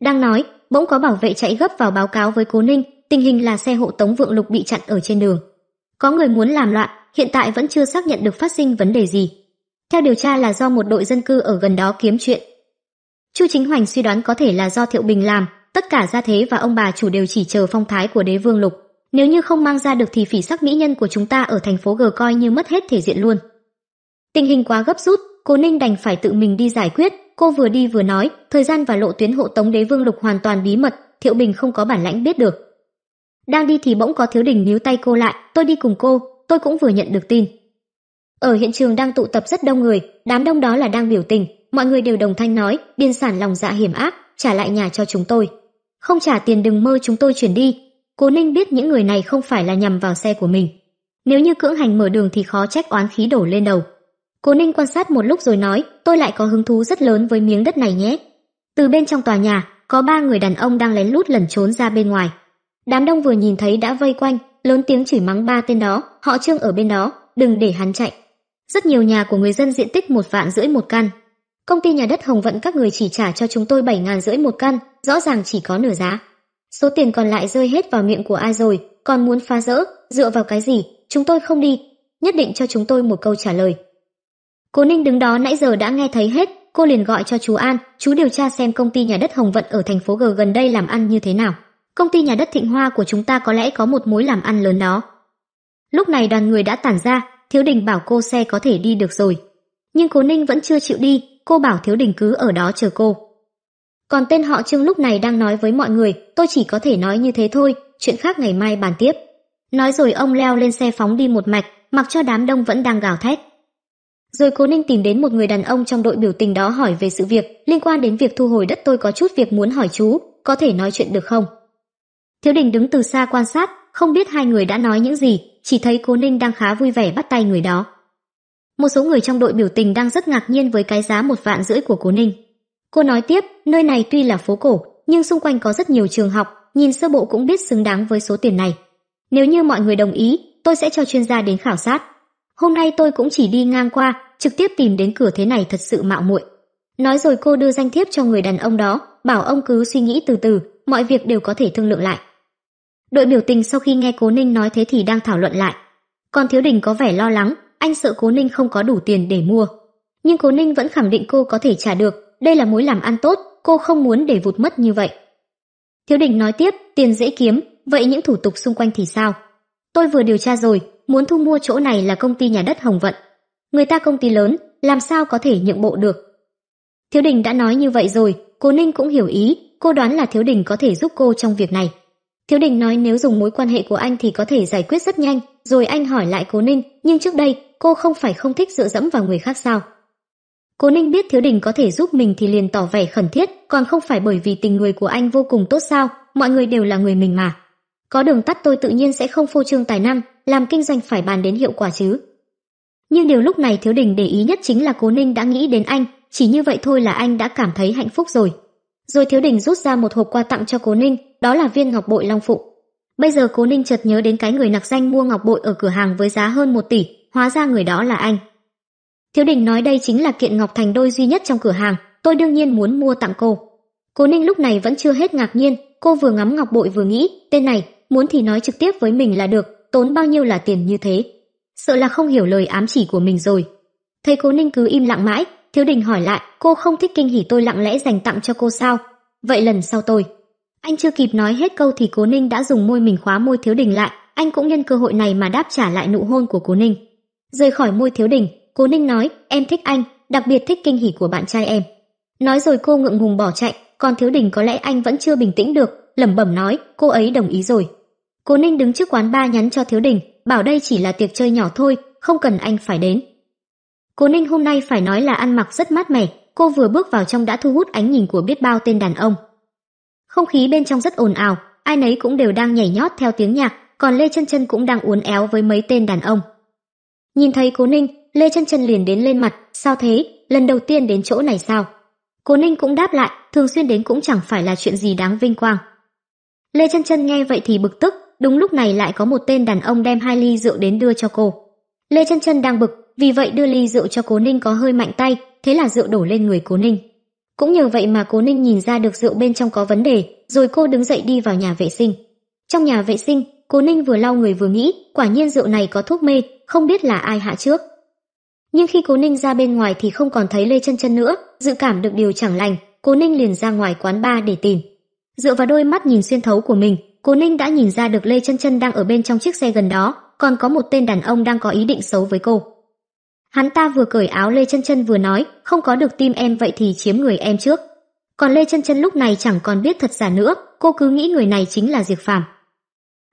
Speaker 1: Đang nói, bỗng có bảo vệ chạy gấp vào báo cáo với Cố Ninh, tình hình là xe hộ tống Vượng Lục bị chặn ở trên đường. Có người muốn làm loạn, hiện tại vẫn chưa xác nhận được phát sinh vấn đề gì. Theo điều tra là do một đội dân cư ở gần đó kiếm chuyện, Chu Chính Hoành suy đoán có thể là do Thiệu Bình làm, tất cả gia thế và ông bà chủ đều chỉ chờ phong thái của đế vương lục. Nếu như không mang ra được thì phỉ sắc mỹ nhân của chúng ta ở thành phố G coi như mất hết thể diện luôn. Tình hình quá gấp rút, cô Ninh đành phải tự mình đi giải quyết. Cô vừa đi vừa nói, thời gian và lộ tuyến hộ tống đế vương lục hoàn toàn bí mật, Thiệu Bình không có bản lãnh biết được. Đang đi thì bỗng có thiếu đình níu tay cô lại, tôi đi cùng cô, tôi cũng vừa nhận được tin. Ở hiện trường đang tụ tập rất đông người, đám đông đó là đang biểu tình, mọi người đều đồng thanh nói điên sản lòng dạ hiểm ác trả lại nhà cho chúng tôi không trả tiền đừng mơ chúng tôi chuyển đi cố ninh biết những người này không phải là nhằm vào xe của mình nếu như cưỡng hành mở đường thì khó trách oán khí đổ lên đầu cố ninh quan sát một lúc rồi nói tôi lại có hứng thú rất lớn với miếng đất này nhé từ bên trong tòa nhà có ba người đàn ông đang lén lút lẩn trốn ra bên ngoài đám đông vừa nhìn thấy đã vây quanh lớn tiếng chửi mắng ba tên đó họ trương ở bên đó đừng để hắn chạy rất nhiều nhà của người dân diện tích một vạn rưỡi một căn Công ty nhà đất Hồng Vận các người chỉ trả cho chúng tôi bảy ngàn rưỡi một căn, rõ ràng chỉ có nửa giá. Số tiền còn lại rơi hết vào miệng của ai rồi, còn muốn phá rỡ, dựa vào cái gì, chúng tôi không đi, nhất định cho chúng tôi một câu trả lời. Cố Ninh đứng đó nãy giờ đã nghe thấy hết, cô liền gọi cho chú An, chú điều tra xem công ty nhà đất Hồng Vận ở thành phố G gần đây làm ăn như thế nào. Công ty nhà đất Thịnh Hoa của chúng ta có lẽ có một mối làm ăn lớn đó. Lúc này đoàn người đã tản ra, Thiếu Đình bảo cô xe có thể đi được rồi. Nhưng Cố Ninh vẫn chưa chịu đi, cô bảo thiếu đình cứ ở đó chờ cô còn tên họ trương lúc này đang nói với mọi người tôi chỉ có thể nói như thế thôi chuyện khác ngày mai bàn tiếp nói rồi ông leo lên xe phóng đi một mạch mặc cho đám đông vẫn đang gào thét rồi cố ninh tìm đến một người đàn ông trong đội biểu tình đó hỏi về sự việc liên quan đến việc thu hồi đất tôi có chút việc muốn hỏi chú có thể nói chuyện được không thiếu đình đứng từ xa quan sát không biết hai người đã nói những gì chỉ thấy cố ninh đang khá vui vẻ bắt tay người đó một số người trong đội biểu tình đang rất ngạc nhiên với cái giá một vạn rưỡi của Cố Ninh. Cô nói tiếp, nơi này tuy là phố cổ, nhưng xung quanh có rất nhiều trường học, nhìn sơ bộ cũng biết xứng đáng với số tiền này. Nếu như mọi người đồng ý, tôi sẽ cho chuyên gia đến khảo sát. Hôm nay tôi cũng chỉ đi ngang qua, trực tiếp tìm đến cửa thế này thật sự mạo muội. Nói rồi cô đưa danh thiếp cho người đàn ông đó, bảo ông cứ suy nghĩ từ từ, mọi việc đều có thể thương lượng lại. Đội biểu tình sau khi nghe Cố Ninh nói thế thì đang thảo luận lại. Còn Thiếu Đình có vẻ lo lắng, anh sợ Cố Ninh không có đủ tiền để mua. Nhưng Cố Ninh vẫn khẳng định cô có thể trả được, đây là mối làm ăn tốt, cô không muốn để vụt mất như vậy. Thiếu Đình nói tiếp, tiền dễ kiếm, vậy những thủ tục xung quanh thì sao? Tôi vừa điều tra rồi, muốn thu mua chỗ này là công ty nhà đất Hồng Vận. Người ta công ty lớn, làm sao có thể nhượng bộ được? Thiếu Đình đã nói như vậy rồi, Cố Ninh cũng hiểu ý, cô đoán là Thiếu Đình có thể giúp cô trong việc này. Thiếu Đình nói nếu dùng mối quan hệ của anh thì có thể giải quyết rất nhanh, rồi anh hỏi lại Cố Ninh, nhưng trước đây cô không phải không thích dựa dẫm vào người khác sao? Cố Ninh biết Thiếu Đình có thể giúp mình thì liền tỏ vẻ khẩn thiết, còn không phải bởi vì tình người của anh vô cùng tốt sao, mọi người đều là người mình mà. Có đường tắt tôi tự nhiên sẽ không phô trương tài năng, làm kinh doanh phải bàn đến hiệu quả chứ. Nhưng điều lúc này Thiếu Đình để ý nhất chính là Cố Ninh đã nghĩ đến anh, chỉ như vậy thôi là anh đã cảm thấy hạnh phúc rồi. Rồi Thiếu Đình rút ra một hộp quà tặng cho Cố Ninh, đó là viên ngọc bội Long phụ. Bây giờ Cố Ninh chợt nhớ đến cái người nặc danh mua ngọc bội ở cửa hàng với giá hơn một tỷ, hóa ra người đó là anh thiếu đình nói đây chính là kiện ngọc thành đôi duy nhất trong cửa hàng tôi đương nhiên muốn mua tặng cô cố ninh lúc này vẫn chưa hết ngạc nhiên cô vừa ngắm ngọc bội vừa nghĩ tên này muốn thì nói trực tiếp với mình là được tốn bao nhiêu là tiền như thế sợ là không hiểu lời ám chỉ của mình rồi thấy cố ninh cứ im lặng mãi thiếu đình hỏi lại cô không thích kinh hỉ tôi lặng lẽ dành tặng cho cô sao vậy lần sau tôi anh chưa kịp nói hết câu thì cố ninh đã dùng môi mình khóa môi thiếu đình lại anh cũng nhân cơ hội này mà đáp trả lại nụ hôn của cố ninh Rời khỏi môi thiếu đình, Cố Ninh nói, em thích anh, đặc biệt thích kinh hỉ của bạn trai em. Nói rồi cô ngượng ngùng bỏ chạy, còn thiếu đình có lẽ anh vẫn chưa bình tĩnh được, lẩm bẩm nói, cô ấy đồng ý rồi. Cố Ninh đứng trước quán ba nhắn cho thiếu đình, bảo đây chỉ là tiệc chơi nhỏ thôi, không cần anh phải đến. Cố Ninh hôm nay phải nói là ăn mặc rất mát mẻ, cô vừa bước vào trong đã thu hút ánh nhìn của biết bao tên đàn ông. Không khí bên trong rất ồn ào, ai nấy cũng đều đang nhảy nhót theo tiếng nhạc, còn Lê Chân Chân cũng đang uốn éo với mấy tên đàn ông. Nhìn thấy Cố Ninh, Lê Chân Chân liền đến lên mặt, "Sao thế, lần đầu tiên đến chỗ này sao?" Cố Ninh cũng đáp lại, "Thường xuyên đến cũng chẳng phải là chuyện gì đáng vinh quang." Lê Chân Chân nghe vậy thì bực tức, đúng lúc này lại có một tên đàn ông đem hai ly rượu đến đưa cho cô. Lê Chân Chân đang bực, vì vậy đưa ly rượu cho Cố Ninh có hơi mạnh tay, thế là rượu đổ lên người Cố Ninh. Cũng nhờ vậy mà Cố Ninh nhìn ra được rượu bên trong có vấn đề, rồi cô đứng dậy đi vào nhà vệ sinh. Trong nhà vệ sinh, Cố Ninh vừa lau người vừa nghĩ, quả nhiên rượu này có thuốc mê, không biết là ai hạ trước. Nhưng khi Cố Ninh ra bên ngoài thì không còn thấy Lê Chân Chân nữa, dự cảm được điều chẳng lành, Cố Ninh liền ra ngoài quán bar để tìm. Dựa vào đôi mắt nhìn xuyên thấu của mình, Cố Ninh đã nhìn ra được Lê Chân Chân đang ở bên trong chiếc xe gần đó, còn có một tên đàn ông đang có ý định xấu với cô. Hắn ta vừa cởi áo Lê Chân Chân vừa nói, không có được tim em vậy thì chiếm người em trước. Còn Lê Chân Chân lúc này chẳng còn biết thật giả nữa, cô cứ nghĩ người này chính là diệt Phàm.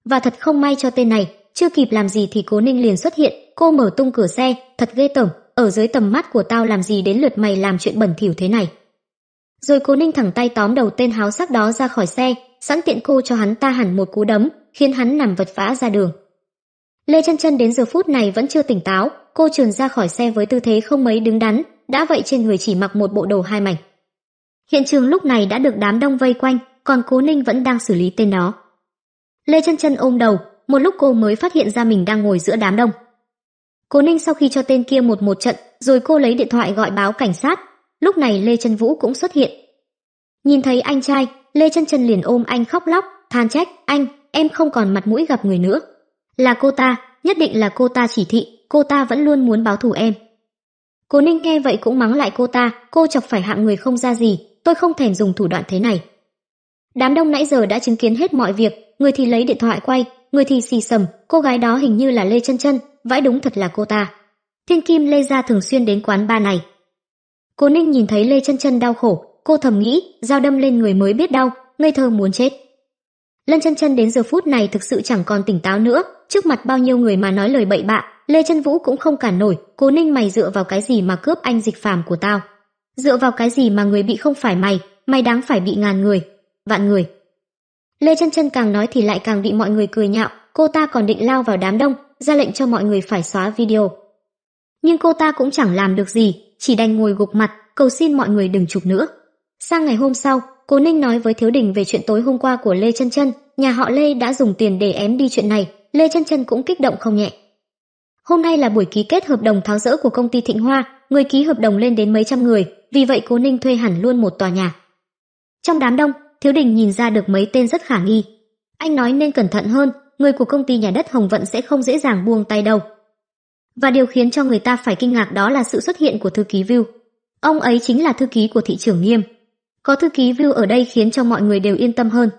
Speaker 1: Và thật không may cho tên này, chưa kịp làm gì thì Cố Ninh liền xuất hiện, cô mở tung cửa xe, thật ghê tởm, ở dưới tầm mắt của tao làm gì đến lượt mày làm chuyện bẩn thỉu thế này. Rồi Cố Ninh thẳng tay tóm đầu tên háo sắc đó ra khỏi xe, sẵn tiện cô cho hắn ta hẳn một cú đấm, khiến hắn nằm vật vã ra đường. Lê Chân Chân đến giờ phút này vẫn chưa tỉnh táo, cô trườn ra khỏi xe với tư thế không mấy đứng đắn, đã vậy trên người chỉ mặc một bộ đồ hai mảnh. Hiện trường lúc này đã được đám đông vây quanh, còn Cố Ninh vẫn đang xử lý tên nó. Lê Chân Chân ôm đầu, một lúc cô mới phát hiện ra mình đang ngồi giữa đám đông. Cố Ninh sau khi cho tên kia một một trận, rồi cô lấy điện thoại gọi báo cảnh sát. Lúc này Lê Trân Vũ cũng xuất hiện. Nhìn thấy anh trai, Lê Trân Trân liền ôm anh khóc lóc, than trách, anh, em không còn mặt mũi gặp người nữa. Là cô ta, nhất định là cô ta chỉ thị, cô ta vẫn luôn muốn báo thù em. Cố Ninh nghe vậy cũng mắng lại cô ta, cô chọc phải hạng người không ra gì, tôi không thèm dùng thủ đoạn thế này. Đám đông nãy giờ đã chứng kiến hết mọi việc, người thì lấy điện thoại quay, người thì xì sầm, cô gái đó hình như là Lê Chân Chân, vãi đúng thật là cô ta. Thiên Kim Lê gia thường xuyên đến quán ba này. Cô Ninh nhìn thấy Lê Chân Chân đau khổ, cô thầm nghĩ, dao đâm lên người mới biết đau, ngây thơ muốn chết. Lân Chân Chân đến giờ phút này thực sự chẳng còn tỉnh táo nữa, trước mặt bao nhiêu người mà nói lời bậy bạ, Lê Chân Vũ cũng không cản nổi, "Cố Ninh mày dựa vào cái gì mà cướp anh dịch phàm của tao? Dựa vào cái gì mà người bị không phải mày, mày đáng phải bị ngàn người, vạn người." lê chân chân càng nói thì lại càng bị mọi người cười nhạo cô ta còn định lao vào đám đông ra lệnh cho mọi người phải xóa video nhưng cô ta cũng chẳng làm được gì chỉ đành ngồi gục mặt cầu xin mọi người đừng chụp nữa sang ngày hôm sau cố ninh nói với thiếu đình về chuyện tối hôm qua của lê chân chân nhà họ lê đã dùng tiền để ém đi chuyện này lê chân chân cũng kích động không nhẹ hôm nay là buổi ký kết hợp đồng tháo rỡ của công ty thịnh hoa người ký hợp đồng lên đến mấy trăm người vì vậy cố ninh thuê hẳn luôn một tòa nhà trong đám đông Thiếu Đình nhìn ra được mấy tên rất khả nghi. Anh nói nên cẩn thận hơn, người của công ty nhà đất Hồng Vận sẽ không dễ dàng buông tay đâu. Và điều khiến cho người ta phải kinh ngạc đó là sự xuất hiện của thư ký View. Ông ấy chính là thư ký của thị trưởng Nghiêm. Có thư ký View ở đây khiến cho mọi người đều yên tâm hơn.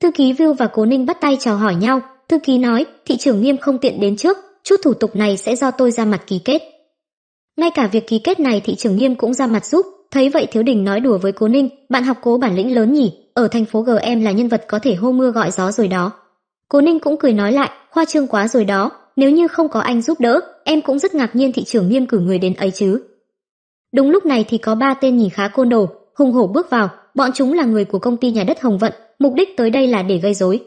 Speaker 1: Thư ký View và Cố Ninh bắt tay chào hỏi nhau, thư ký nói, thị trưởng Nghiêm không tiện đến trước, chút thủ tục này sẽ do tôi ra mặt ký kết. Ngay cả việc ký kết này thị trưởng Nghiêm cũng ra mặt giúp, Thấy vậy Thiếu Đình nói đùa với Cố Ninh, bạn học cố bản lĩnh lớn nhỉ, ở thành phố G em là nhân vật có thể hô mưa gọi gió rồi đó. Cố Ninh cũng cười nói lại, khoa trương quá rồi đó, nếu như không có anh giúp đỡ, em cũng rất ngạc nhiên thị trưởng nghiêm cử người đến ấy chứ. Đúng lúc này thì có ba tên nhìn khá côn đồ, hùng hổ bước vào, bọn chúng là người của công ty nhà đất Hồng Vận, mục đích tới đây là để gây rối.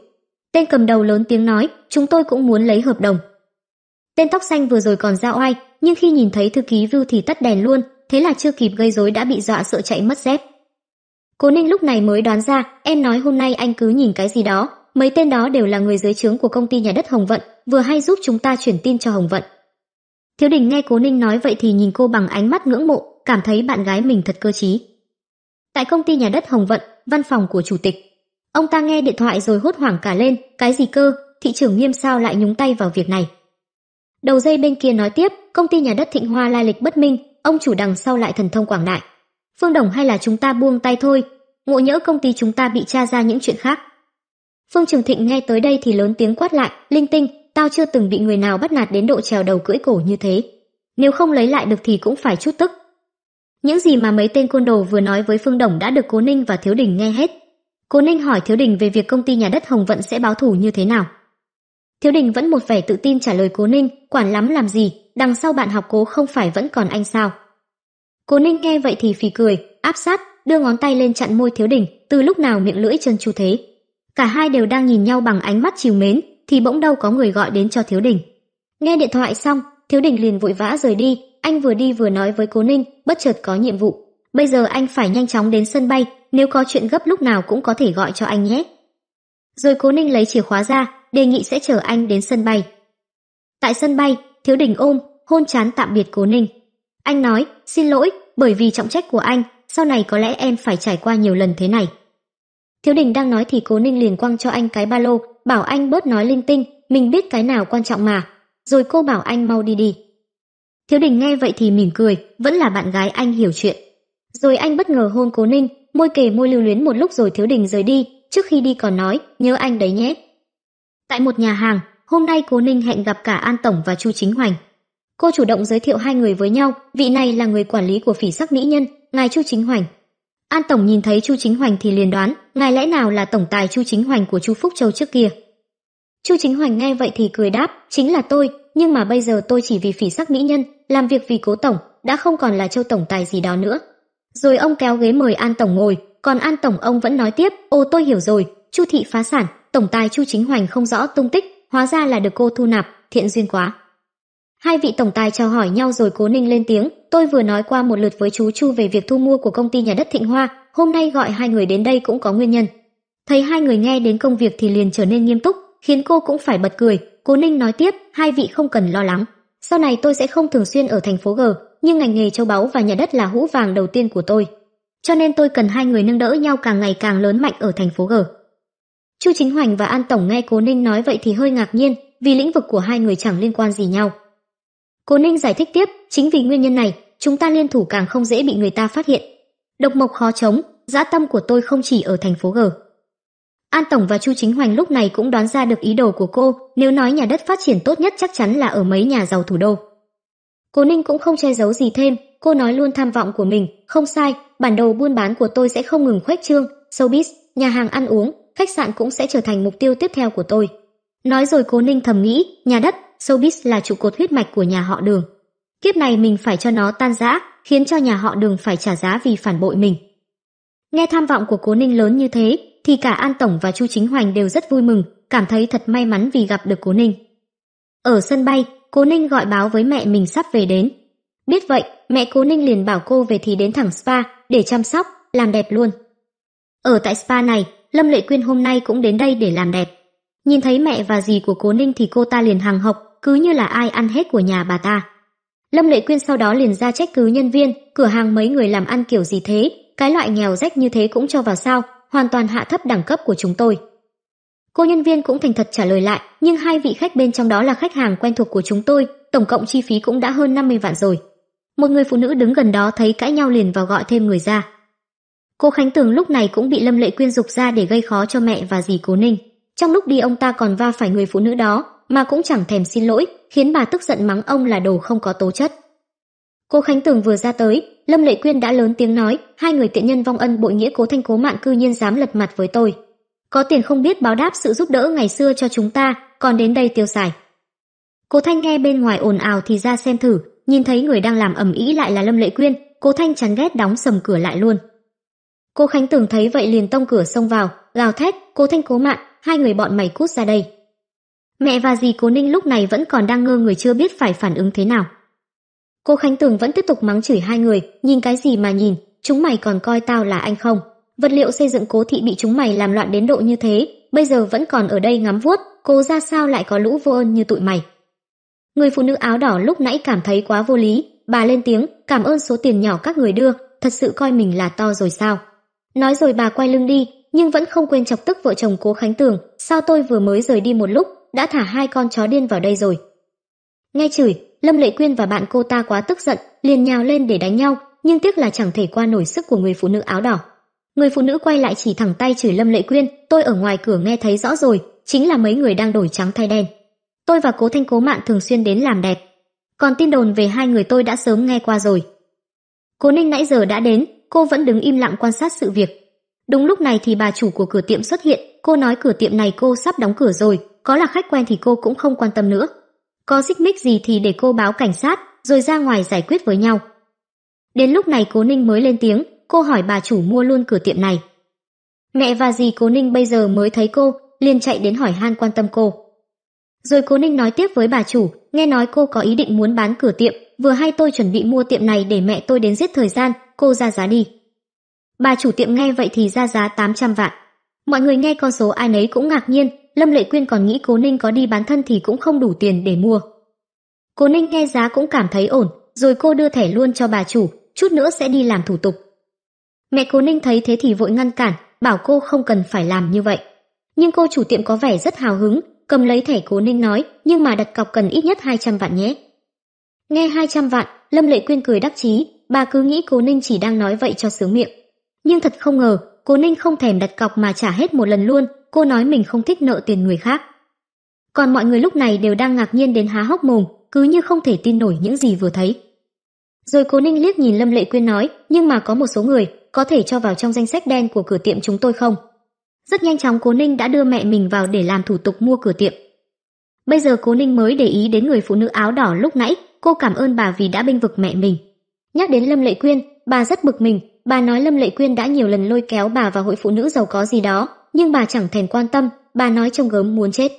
Speaker 1: Tên cầm đầu lớn tiếng nói, chúng tôi cũng muốn lấy hợp đồng. Tên tóc xanh vừa rồi còn ra oai, nhưng khi nhìn thấy thư ký Vưu thì tắt đèn luôn, thế là chưa kịp gây rối đã bị dọa sợ chạy mất dép. Cố Ninh lúc này mới đoán ra, em nói hôm nay anh cứ nhìn cái gì đó, mấy tên đó đều là người dưới trướng của công ty nhà đất Hồng Vận, vừa hay giúp chúng ta chuyển tin cho Hồng Vận. Thiếu Đình nghe Cố Ninh nói vậy thì nhìn cô bằng ánh mắt ngưỡng mộ, cảm thấy bạn gái mình thật cơ trí. Tại công ty nhà đất Hồng Vận, văn phòng của chủ tịch, ông ta nghe điện thoại rồi hốt hoảng cả lên, cái gì cơ, thị trưởng Nghiêm sao lại nhúng tay vào việc này? Đầu dây bên kia nói tiếp, công ty nhà đất Thịnh Hoa lai lịch bất minh, ông chủ đằng sau lại thần thông quảng đại phương đồng hay là chúng ta buông tay thôi ngộ nhỡ công ty chúng ta bị tra ra những chuyện khác phương trường thịnh nghe tới đây thì lớn tiếng quát lại linh tinh tao chưa từng bị người nào bắt nạt đến độ trèo đầu cưỡi cổ như thế nếu không lấy lại được thì cũng phải chút tức những gì mà mấy tên côn đồ vừa nói với phương đồng đã được cố ninh và thiếu đình nghe hết cố ninh hỏi thiếu đình về việc công ty nhà đất hồng vận sẽ báo thù như thế nào thiếu đình vẫn một vẻ tự tin trả lời cố ninh quản lắm làm gì đằng sau bạn học cố không phải vẫn còn anh sao cố ninh nghe vậy thì phì cười áp sát đưa ngón tay lên chặn môi thiếu đình từ lúc nào miệng lưỡi chân chu thế cả hai đều đang nhìn nhau bằng ánh mắt chiều mến thì bỗng đâu có người gọi đến cho thiếu đình nghe điện thoại xong thiếu đình liền vội vã rời đi anh vừa đi vừa nói với cố ninh bất chợt có nhiệm vụ bây giờ anh phải nhanh chóng đến sân bay nếu có chuyện gấp lúc nào cũng có thể gọi cho anh nhé rồi cố ninh lấy chìa khóa ra đề nghị sẽ chở anh đến sân bay tại sân bay Thiếu Đình ôm, hôn chán tạm biệt Cố Ninh. Anh nói, xin lỗi, bởi vì trọng trách của anh, sau này có lẽ em phải trải qua nhiều lần thế này. Thiếu Đình đang nói thì Cố Ninh liền quăng cho anh cái ba lô, bảo anh bớt nói linh tinh, mình biết cái nào quan trọng mà. Rồi cô bảo anh mau đi đi. Thiếu Đình nghe vậy thì mỉm cười, vẫn là bạn gái anh hiểu chuyện. Rồi anh bất ngờ hôn Cố Ninh, môi kề môi lưu luyến một lúc rồi Thiếu Đình rời đi, trước khi đi còn nói, nhớ anh đấy nhé. Tại một nhà hàng, Hôm nay Cố Ninh hẹn gặp cả An Tổng và Chu Chính Hoành. Cô chủ động giới thiệu hai người với nhau, vị này là người quản lý của phỉ sắc mỹ nhân, ngài Chu Chính Hoành. An Tổng nhìn thấy Chu Chính Hoành thì liền đoán, ngài lẽ nào là tổng tài Chu Chính Hoành của Chu Phúc Châu trước kia. Chu Chính Hoành nghe vậy thì cười đáp, chính là tôi, nhưng mà bây giờ tôi chỉ vì phỉ sắc mỹ nhân, làm việc vì cố tổng, đã không còn là châu tổng tài gì đó nữa. Rồi ông kéo ghế mời An Tổng ngồi, còn An Tổng ông vẫn nói tiếp, ô tôi hiểu rồi, Chu Thị phá sản, tổng tài Chu Chính Hoành không rõ tung tích, hóa ra là được cô thu nạp, thiện duyên quá. Hai vị tổng tài chào hỏi nhau rồi Cố Ninh lên tiếng, tôi vừa nói qua một lượt với chú Chu về việc thu mua của công ty nhà đất Thịnh Hoa, hôm nay gọi hai người đến đây cũng có nguyên nhân. Thấy hai người nghe đến công việc thì liền trở nên nghiêm túc, khiến cô cũng phải bật cười. Cố Ninh nói tiếp, hai vị không cần lo lắng, sau này tôi sẽ không thường xuyên ở thành phố G, nhưng ngành nghề châu báu và nhà đất là hũ vàng đầu tiên của tôi. Cho nên tôi cần hai người nâng đỡ nhau càng ngày càng lớn mạnh ở thành phố G. Chu Chính Hoành và An Tổng nghe Cố Ninh nói vậy thì hơi ngạc nhiên, vì lĩnh vực của hai người chẳng liên quan gì nhau. Cố Ninh giải thích tiếp, chính vì nguyên nhân này, chúng ta liên thủ càng không dễ bị người ta phát hiện. Độc mộc khó chống, dã tâm của tôi không chỉ ở thành phố G. An Tổng và Chu Chính Hoành lúc này cũng đoán ra được ý đồ của cô, nếu nói nhà đất phát triển tốt nhất chắc chắn là ở mấy nhà giàu thủ đô. Cố Ninh cũng không che giấu gì thêm, cô nói luôn tham vọng của mình, không sai, bản đồ buôn bán của tôi sẽ không ngừng khuếch trương, showbiz, nhà hàng ăn uống, khách sạn cũng sẽ trở thành mục tiêu tiếp theo của tôi. Nói rồi Cố Ninh thầm nghĩ, nhà đất, showbiz là trụ cột huyết mạch của nhà họ Đường. Kiếp này mình phải cho nó tan rã, khiến cho nhà họ Đường phải trả giá vì phản bội mình. Nghe tham vọng của Cố Ninh lớn như thế, thì cả An tổng và Chu Chính Hoành đều rất vui mừng, cảm thấy thật may mắn vì gặp được Cố Ninh. Ở sân bay, Cố Ninh gọi báo với mẹ mình sắp về đến. Biết vậy, mẹ Cố Ninh liền bảo cô về thì đến thẳng spa để chăm sóc, làm đẹp luôn. Ở tại spa này, Lâm Lệ Quyên hôm nay cũng đến đây để làm đẹp. Nhìn thấy mẹ và dì của Cố Ninh thì cô ta liền hàng học, cứ như là ai ăn hết của nhà bà ta. Lâm Lệ Quyên sau đó liền ra trách cứ nhân viên, cửa hàng mấy người làm ăn kiểu gì thế, cái loại nghèo rách như thế cũng cho vào sao, hoàn toàn hạ thấp đẳng cấp của chúng tôi. Cô nhân viên cũng thành thật trả lời lại, nhưng hai vị khách bên trong đó là khách hàng quen thuộc của chúng tôi, tổng cộng chi phí cũng đã hơn năm mươi vạn rồi. Một người phụ nữ đứng gần đó thấy cãi nhau liền vào gọi thêm người ra. Cô Khánh Tường lúc này cũng bị Lâm Lệ Quyên dục ra để gây khó cho mẹ và dì Cố Ninh. Trong lúc đi ông ta còn va phải người phụ nữ đó mà cũng chẳng thèm xin lỗi, khiến bà tức giận mắng ông là đồ không có tố chất. Cô Khánh Tường vừa ra tới, Lâm Lệ Quyên đã lớn tiếng nói, hai người tiện nhân vong ân bội nghĩa cố thanh cố mạng cư nhiên dám lật mặt với tôi. Có tiền không biết báo đáp sự giúp đỡ ngày xưa cho chúng ta, còn đến đây tiêu xài. Cố Thanh nghe bên ngoài ồn ào thì ra xem thử, nhìn thấy người đang làm ầm ĩ lại là Lâm Lệ Quyên, Cố Thanh chán ghét đóng sầm cửa lại luôn. Cô Khánh tưởng thấy vậy liền tông cửa xông vào, gào thét, "Cố Thanh Cố Mạn, hai người bọn mày cút ra đây!" Mẹ và dì Cố Ninh lúc này vẫn còn đang ngơ người chưa biết phải phản ứng thế nào. Cô Khánh Tường vẫn tiếp tục mắng chửi hai người, "Nhìn cái gì mà nhìn, chúng mày còn coi tao là anh không? Vật liệu xây dựng Cố thị bị chúng mày làm loạn đến độ như thế, bây giờ vẫn còn ở đây ngắm vuốt, cô ra sao lại có lũ vô ơn như tụi mày?" Người phụ nữ áo đỏ lúc nãy cảm thấy quá vô lý, bà lên tiếng, "Cảm ơn số tiền nhỏ các người đưa, thật sự coi mình là to rồi sao?" Nói rồi bà quay lưng đi, nhưng vẫn không quên chọc tức vợ chồng Cố Khánh Tường, sao tôi vừa mới rời đi một lúc, đã thả hai con chó điên vào đây rồi. Nghe chửi, Lâm Lệ Quyên và bạn cô ta quá tức giận, liền nhào lên để đánh nhau, nhưng tiếc là chẳng thể qua nổi sức của người phụ nữ áo đỏ. Người phụ nữ quay lại chỉ thẳng tay chửi Lâm Lệ Quyên, tôi ở ngoài cửa nghe thấy rõ rồi, chính là mấy người đang đổi trắng thay đen. Tôi và Cố Thanh Cố Mạn thường xuyên đến làm đẹp. Còn tin đồn về hai người tôi đã sớm nghe qua rồi. Cố Ninh nãy giờ đã đến, cô vẫn đứng im lặng quan sát sự việc. Đúng lúc này thì bà chủ của cửa tiệm xuất hiện, cô nói cửa tiệm này cô sắp đóng cửa rồi, có là khách quen thì cô cũng không quan tâm nữa. Có xích mích gì thì để cô báo cảnh sát, rồi ra ngoài giải quyết với nhau. Đến lúc này Cố Ninh mới lên tiếng, cô hỏi bà chủ mua luôn cửa tiệm này. Mẹ và dì Cố Ninh bây giờ mới thấy cô, liền chạy đến hỏi han quan tâm cô. Rồi Cố Ninh nói tiếp với bà chủ, nghe nói cô có ý định muốn bán cửa tiệm, vừa hay tôi chuẩn bị mua tiệm này để mẹ tôi đến giết thời gian, cô ra giá đi. Bà chủ tiệm nghe vậy thì ra giá 800 vạn. Mọi người nghe con số ai nấy cũng ngạc nhiên, Lâm Lệ Quyên còn nghĩ Cố Ninh có đi bán thân thì cũng không đủ tiền để mua. Cố Ninh nghe giá cũng cảm thấy ổn, rồi cô đưa thẻ luôn cho bà chủ, chút nữa sẽ đi làm thủ tục. Mẹ Cố Ninh thấy thế thì vội ngăn cản, bảo cô không cần phải làm như vậy. Nhưng cô chủ tiệm có vẻ rất hào hứng, cầm lấy thẻ Cố Ninh nói, nhưng mà đặt cọc cần ít nhất 200 vạn nhé. Nghe 200 vạn, Lâm Lệ Quyên cười đắc chí, bà cứ nghĩ Cố Ninh chỉ đang nói vậy cho sướng miệng. Nhưng thật không ngờ, Cố Ninh không thèm đặt cọc mà trả hết một lần luôn, cô nói mình không thích nợ tiền người khác. Còn mọi người lúc này đều đang ngạc nhiên đến há hốc mồm, cứ như không thể tin nổi những gì vừa thấy. Rồi Cố Ninh liếc nhìn Lâm Lệ Quyên nói, nhưng mà có một số người có thể cho vào trong danh sách đen của cửa tiệm chúng tôi không? Rất nhanh chóng Cố Ninh đã đưa mẹ mình vào để làm thủ tục mua cửa tiệm. Bây giờ Cố Ninh mới để ý đến người phụ nữ áo đỏ lúc nãy, cô cảm ơn bà vì đã bênh vực mẹ mình. Nhắc đến Lâm Lệ Quyên, bà rất bực mình, bà nói Lâm Lệ Quyên đã nhiều lần lôi kéo bà vào hội phụ nữ giàu có gì đó, nhưng bà chẳng thèm quan tâm, bà nói trông gớm muốn chết.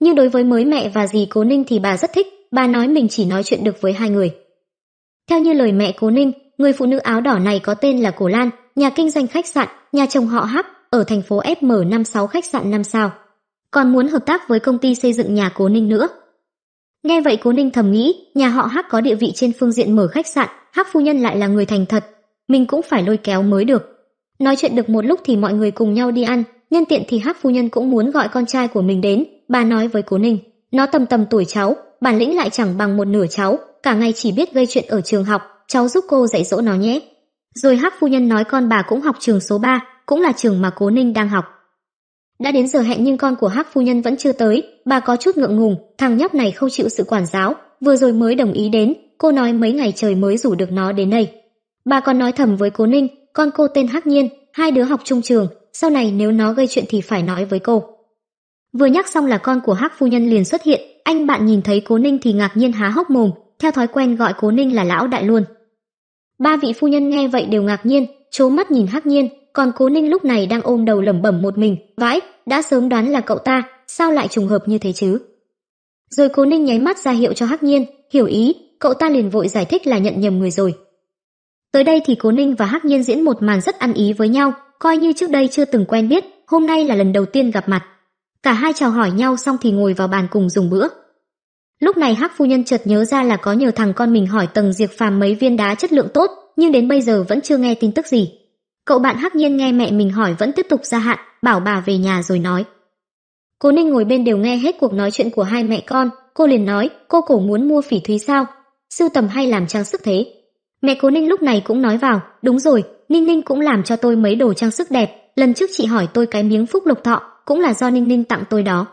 Speaker 1: Nhưng đối với mới mẹ và dì Cố Ninh thì bà rất thích, bà nói mình chỉ nói chuyện được với hai người. Theo như lời mẹ Cố Ninh, người phụ nữ áo đỏ này có tên là Cổ Lan, nhà kinh doanh khách sạn, nhà chồng họ Hắc ở thành phố F FM56 khách sạn 5 sao. Còn muốn hợp tác với công ty xây dựng nhà Cố Ninh nữa. Nghe vậy Cố Ninh thầm nghĩ, nhà họ Hắc có địa vị trên phương diện mở khách sạn, Hắc phu nhân lại là người thành thật, mình cũng phải lôi kéo mới được. Nói chuyện được một lúc thì mọi người cùng nhau đi ăn, nhân tiện thì Hắc phu nhân cũng muốn gọi con trai của mình đến, bà nói với Cố Ninh, nó tầm tầm tuổi cháu, bản lĩnh lại chẳng bằng một nửa cháu, cả ngày chỉ biết gây chuyện ở trường học, cháu giúp cô dạy dỗ nó nhé. Rồi Hắc phu nhân nói con bà cũng học trường số 3, cũng là trường mà Cố Ninh đang học đã đến giờ hẹn nhưng con của hắc phu nhân vẫn chưa tới bà có chút ngượng ngùng thằng nhóc này không chịu sự quản giáo vừa rồi mới đồng ý đến cô nói mấy ngày trời mới rủ được nó đến đây bà còn nói thầm với cố ninh con cô tên hắc nhiên hai đứa học chung trường sau này nếu nó gây chuyện thì phải nói với cô vừa nhắc xong là con của hắc phu nhân liền xuất hiện anh bạn nhìn thấy cố ninh thì ngạc nhiên há hốc mồm theo thói quen gọi cố ninh là lão đại luôn ba vị phu nhân nghe vậy đều ngạc nhiên trố mắt nhìn hắc nhiên còn cố ninh lúc này đang ôm đầu lẩm bẩm một mình vãi đã sớm đoán là cậu ta sao lại trùng hợp như thế chứ rồi cố ninh nháy mắt ra hiệu cho hắc nhiên hiểu ý cậu ta liền vội giải thích là nhận nhầm người rồi tới đây thì cố ninh và hắc nhiên diễn một màn rất ăn ý với nhau coi như trước đây chưa từng quen biết hôm nay là lần đầu tiên gặp mặt cả hai chào hỏi nhau xong thì ngồi vào bàn cùng dùng bữa lúc này hắc phu nhân chợt nhớ ra là có nhờ thằng con mình hỏi tầng Diệc phàm mấy viên đá chất lượng tốt nhưng đến bây giờ vẫn chưa nghe tin tức gì Cậu bạn hắc nhiên nghe mẹ mình hỏi vẫn tiếp tục gia hạn, bảo bà về nhà rồi nói. Cố Ninh ngồi bên đều nghe hết cuộc nói chuyện của hai mẹ con, cô liền nói, cô cổ muốn mua phỉ thúy sao, sưu tầm hay làm trang sức thế. Mẹ Cố Ninh lúc này cũng nói vào, đúng rồi, Ninh Ninh cũng làm cho tôi mấy đồ trang sức đẹp, lần trước chị hỏi tôi cái miếng phúc lộc thọ, cũng là do Ninh Ninh tặng tôi đó.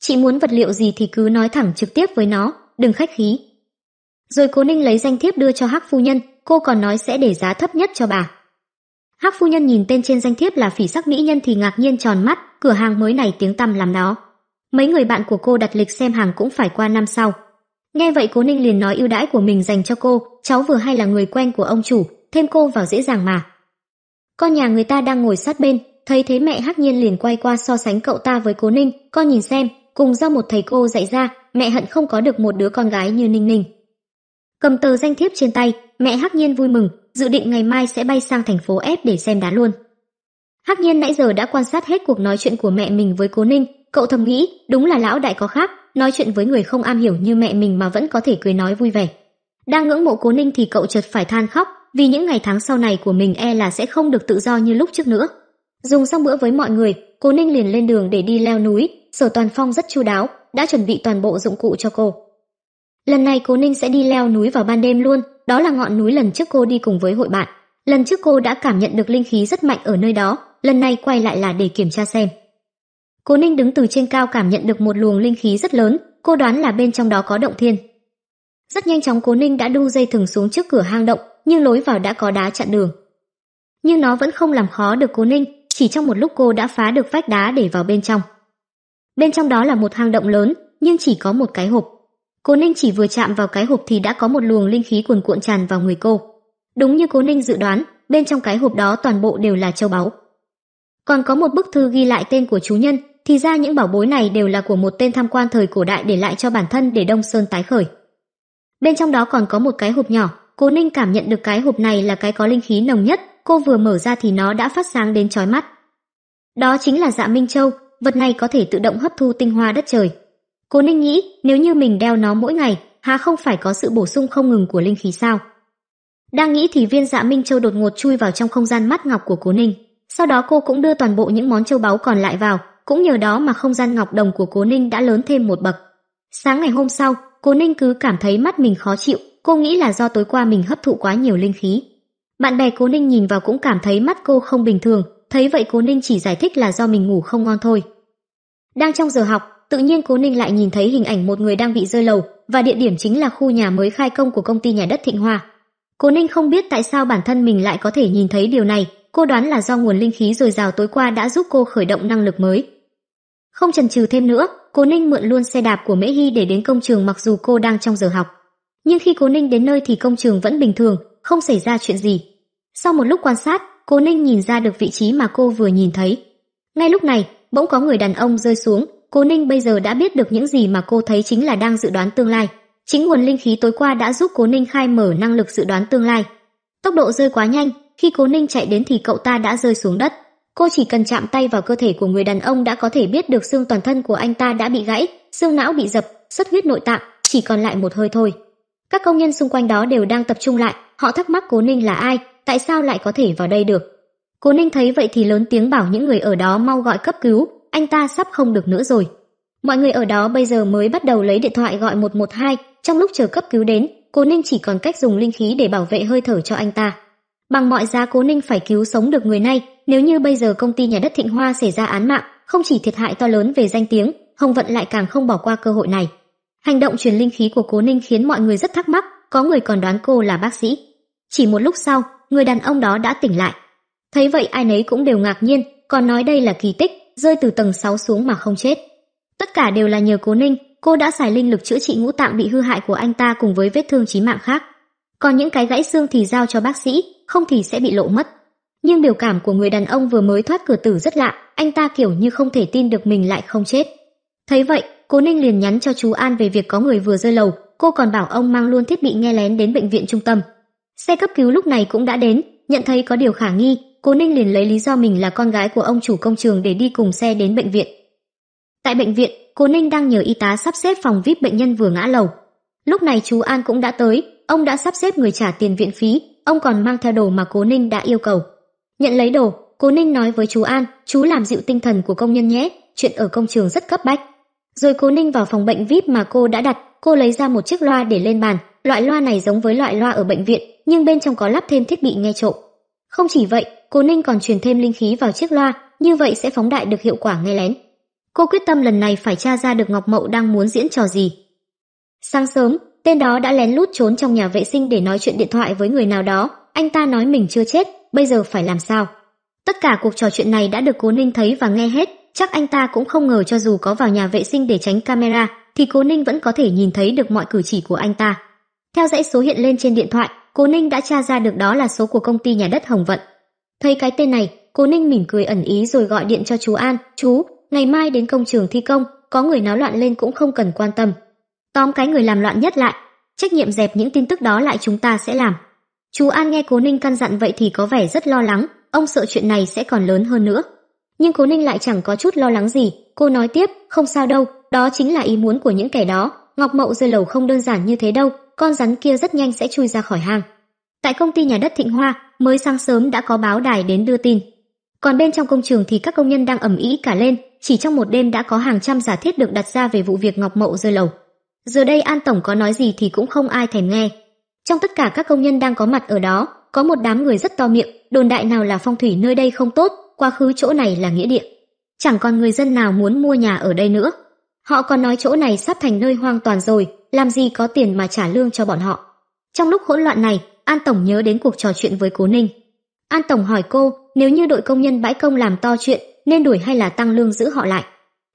Speaker 1: Chị muốn vật liệu gì thì cứ nói thẳng trực tiếp với nó, đừng khách khí. Rồi Cố Ninh lấy danh thiếp đưa cho Hắc phu nhân, cô còn nói sẽ để giá thấp nhất cho bà. Hắc phu nhân nhìn tên trên danh thiếp là phỉ sắc mỹ nhân thì ngạc nhiên tròn mắt, cửa hàng mới này tiếng tăm làm đó. Mấy người bạn của cô đặt lịch xem hàng cũng phải qua năm sau. Nghe vậy Cố Ninh liền nói ưu đãi của mình dành cho cô, cháu vừa hay là người quen của ông chủ, thêm cô vào dễ dàng mà. Con nhà người ta đang ngồi sát bên, thấy thế mẹ Hắc Nhiên liền quay qua so sánh cậu ta với Cố Ninh, con nhìn xem, cùng do một thầy cô dạy ra, mẹ hận không có được một đứa con gái như Ninh Ninh. Cầm tờ danh thiếp trên tay, mẹ Hắc Nhiên vui mừng, dự định ngày mai sẽ bay sang thành phố F để xem đá luôn. Hắc nhiên nãy giờ đã quan sát hết cuộc nói chuyện của mẹ mình với Cố Ninh, cậu thầm nghĩ, đúng là lão đại có khác, nói chuyện với người không am hiểu như mẹ mình mà vẫn có thể cười nói vui vẻ. Đang ngưỡng mộ Cố Ninh thì cậu chợt phải than khóc, vì những ngày tháng sau này của mình e là sẽ không được tự do như lúc trước nữa. Dùng xong bữa với mọi người, Cố Ninh liền lên đường để đi leo núi, Sở Toàn Phong rất chu đáo, đã chuẩn bị toàn bộ dụng cụ cho cô. Lần này Cố Ninh sẽ đi leo núi vào ban đêm luôn, đó là ngọn núi lần trước cô đi cùng với hội bạn lần trước cô đã cảm nhận được linh khí rất mạnh ở nơi đó lần này quay lại là để kiểm tra xem cố ninh đứng từ trên cao cảm nhận được một luồng linh khí rất lớn cô đoán là bên trong đó có động thiên rất nhanh chóng cố ninh đã đu dây thừng xuống trước cửa hang động nhưng lối vào đã có đá chặn đường nhưng nó vẫn không làm khó được cố ninh chỉ trong một lúc cô đã phá được vách đá để vào bên trong bên trong đó là một hang động lớn nhưng chỉ có một cái hộp Cố Ninh chỉ vừa chạm vào cái hộp thì đã có một luồng linh khí cuồn cuộn tràn vào người cô. Đúng như Cố Ninh dự đoán, bên trong cái hộp đó toàn bộ đều là châu báu. Còn có một bức thư ghi lại tên của chú nhân, thì ra những bảo bối này đều là của một tên tham quan thời cổ đại để lại cho bản thân để Đông Sơn tái khởi. Bên trong đó còn có một cái hộp nhỏ, Cố Ninh cảm nhận được cái hộp này là cái có linh khí nồng nhất, cô vừa mở ra thì nó đã phát sáng đến chói mắt. Đó chính là Dạ Minh Châu, vật này có thể tự động hấp thu tinh hoa đất trời. Cô Ninh nghĩ, nếu như mình đeo nó mỗi ngày, há không phải có sự bổ sung không ngừng của linh khí sao? Đang nghĩ thì viên dạ Minh Châu đột ngột chui vào trong không gian mắt ngọc của Cố Ninh. Sau đó cô cũng đưa toàn bộ những món châu báu còn lại vào, cũng nhờ đó mà không gian ngọc đồng của Cố Ninh đã lớn thêm một bậc. Sáng ngày hôm sau, Cố Ninh cứ cảm thấy mắt mình khó chịu, cô nghĩ là do tối qua mình hấp thụ quá nhiều linh khí. Bạn bè Cố Ninh nhìn vào cũng cảm thấy mắt cô không bình thường, thấy vậy Cố Ninh chỉ giải thích là do mình ngủ không ngon thôi. Đang trong giờ học, tự nhiên Cố Ninh lại nhìn thấy hình ảnh một người đang bị rơi lầu và địa điểm chính là khu nhà mới khai công của công ty nhà đất Thịnh Hòa. Cố Ninh không biết tại sao bản thân mình lại có thể nhìn thấy điều này, cô đoán là do nguồn linh khí dồi dào tối qua đã giúp cô khởi động năng lực mới. Không chần chừ thêm nữa, Cố Ninh mượn luôn xe đạp của Mễ Hi để đến công trường mặc dù cô đang trong giờ học. Nhưng khi Cố Ninh đến nơi thì công trường vẫn bình thường, không xảy ra chuyện gì. Sau một lúc quan sát, Cố Ninh nhìn ra được vị trí mà cô vừa nhìn thấy. Ngay lúc này, bỗng có người đàn ông rơi xuống, Cô Ninh bây giờ đã biết được những gì mà cô thấy chính là đang dự đoán tương lai. Chính nguồn linh khí tối qua đã giúp Cố Ninh khai mở năng lực dự đoán tương lai. Tốc độ rơi quá nhanh, khi Cố Ninh chạy đến thì cậu ta đã rơi xuống đất. Cô chỉ cần chạm tay vào cơ thể của người đàn ông đã có thể biết được xương toàn thân của anh ta đã bị gãy, xương não bị dập, xuất huyết nội tạng, chỉ còn lại một hơi thôi. Các công nhân xung quanh đó đều đang tập trung lại, họ thắc mắc Cố Ninh là ai, tại sao lại có thể vào đây được. Cố Ninh thấy vậy thì lớn tiếng bảo những người ở đó mau gọi cấp cứu, anh ta sắp không được nữa rồi. Mọi người ở đó bây giờ mới bắt đầu lấy điện thoại gọi 112, trong lúc chờ cấp cứu đến, Cố Ninh chỉ còn cách dùng linh khí để bảo vệ hơi thở cho anh ta. Bằng mọi giá Cố Ninh phải cứu sống được người này, nếu như bây giờ công ty nhà đất Thịnh Hoa xảy ra án mạng, không chỉ thiệt hại to lớn về danh tiếng, Hồng Vận lại càng không bỏ qua cơ hội này. Hành động truyền linh khí của Cố Ninh khiến mọi người rất thắc mắc, có người còn đoán cô là bác sĩ. Chỉ một lúc sau, người đàn ông đó đã tỉnh lại. Thấy vậy ai nấy cũng đều ngạc nhiên, còn nói đây là kỳ tích, rơi từ tầng 6 xuống mà không chết. Tất cả đều là nhờ Cố Ninh, cô đã xài linh lực chữa trị ngũ tạng bị hư hại của anh ta cùng với vết thương chí mạng khác. Còn những cái gãy xương thì giao cho bác sĩ, không thì sẽ bị lộ mất. Nhưng biểu cảm của người đàn ông vừa mới thoát cửa tử rất lạ, anh ta kiểu như không thể tin được mình lại không chết. Thấy vậy, Cố Ninh liền nhắn cho chú An về việc có người vừa rơi lầu, cô còn bảo ông mang luôn thiết bị nghe lén đến bệnh viện trung tâm. Xe cấp cứu lúc này cũng đã đến, nhận thấy có điều khả nghi, Cố Ninh liền lấy lý do mình là con gái của ông chủ công trường để đi cùng xe đến bệnh viện. Tại bệnh viện, Cố Ninh đang nhờ y tá sắp xếp phòng VIP bệnh nhân vừa ngã lầu. Lúc này chú An cũng đã tới, ông đã sắp xếp người trả tiền viện phí, ông còn mang theo đồ mà Cố Ninh đã yêu cầu. Nhận lấy đồ, Cố Ninh nói với chú An, chú làm dịu tinh thần của công nhân nhé, chuyện ở công trường rất cấp bách. Rồi Cố Ninh vào phòng bệnh VIP mà cô đã đặt, cô lấy ra một chiếc loa để lên bàn, loại loa này giống với loại loa ở bệnh viện, nhưng bên trong có lắp thêm thiết bị nghe trộm. Không chỉ vậy, Cô Ninh còn truyền thêm linh khí vào chiếc loa, như vậy sẽ phóng đại được hiệu quả nghe lén. Cô quyết tâm lần này phải tra ra được Ngọc Mậu đang muốn diễn trò gì. Sáng sớm, tên đó đã lén lút trốn trong nhà vệ sinh để nói chuyện điện thoại với người nào đó, anh ta nói mình chưa chết, bây giờ phải làm sao? Tất cả cuộc trò chuyện này đã được Cố Ninh thấy và nghe hết, chắc anh ta cũng không ngờ cho dù có vào nhà vệ sinh để tránh camera, thì Cố Ninh vẫn có thể nhìn thấy được mọi cử chỉ của anh ta. Theo dãy số hiện lên trên điện thoại, Cố Ninh đã tra ra được đó là số của công ty nhà đất Hồng Vận. Thấy cái tên này, Cố Ninh mỉm cười ẩn ý rồi gọi điện cho chú An, "Chú, ngày mai đến công trường thi công, có người náo loạn lên cũng không cần quan tâm. Tóm cái người làm loạn nhất lại, trách nhiệm dẹp những tin tức đó lại chúng ta sẽ làm." Chú An nghe Cố Ninh căn dặn vậy thì có vẻ rất lo lắng, ông sợ chuyện này sẽ còn lớn hơn nữa. Nhưng Cố Ninh lại chẳng có chút lo lắng gì, cô nói tiếp, "Không sao đâu, đó chính là ý muốn của những kẻ đó, Ngọc Mậu rơi lầu không đơn giản như thế đâu, con rắn kia rất nhanh sẽ chui ra khỏi hang." Tại công ty nhà đất Thịnh Hoa, mới sáng sớm đã có báo đài đến đưa tin. Còn bên trong công trường thì các công nhân đang ầm ĩ cả lên, chỉ trong một đêm đã có hàng trăm giả thiết được đặt ra về vụ việc Ngọc Mậu rơi lầu. Giờ đây An tổng có nói gì thì cũng không ai thèm nghe. Trong tất cả các công nhân đang có mặt ở đó, có một đám người rất to miệng, đồn đại nào là phong thủy nơi đây không tốt, quá khứ chỗ này là nghĩa địa. Chẳng còn người dân nào muốn mua nhà ở đây nữa. Họ còn nói chỗ này sắp thành nơi hoang toàn rồi, làm gì có tiền mà trả lương cho bọn họ. Trong lúc hỗn loạn này, An Tổng nhớ đến cuộc trò chuyện với Cố Ninh. An Tổng hỏi cô nếu như đội công nhân bãi công làm to chuyện nên đuổi hay là tăng lương giữ họ lại.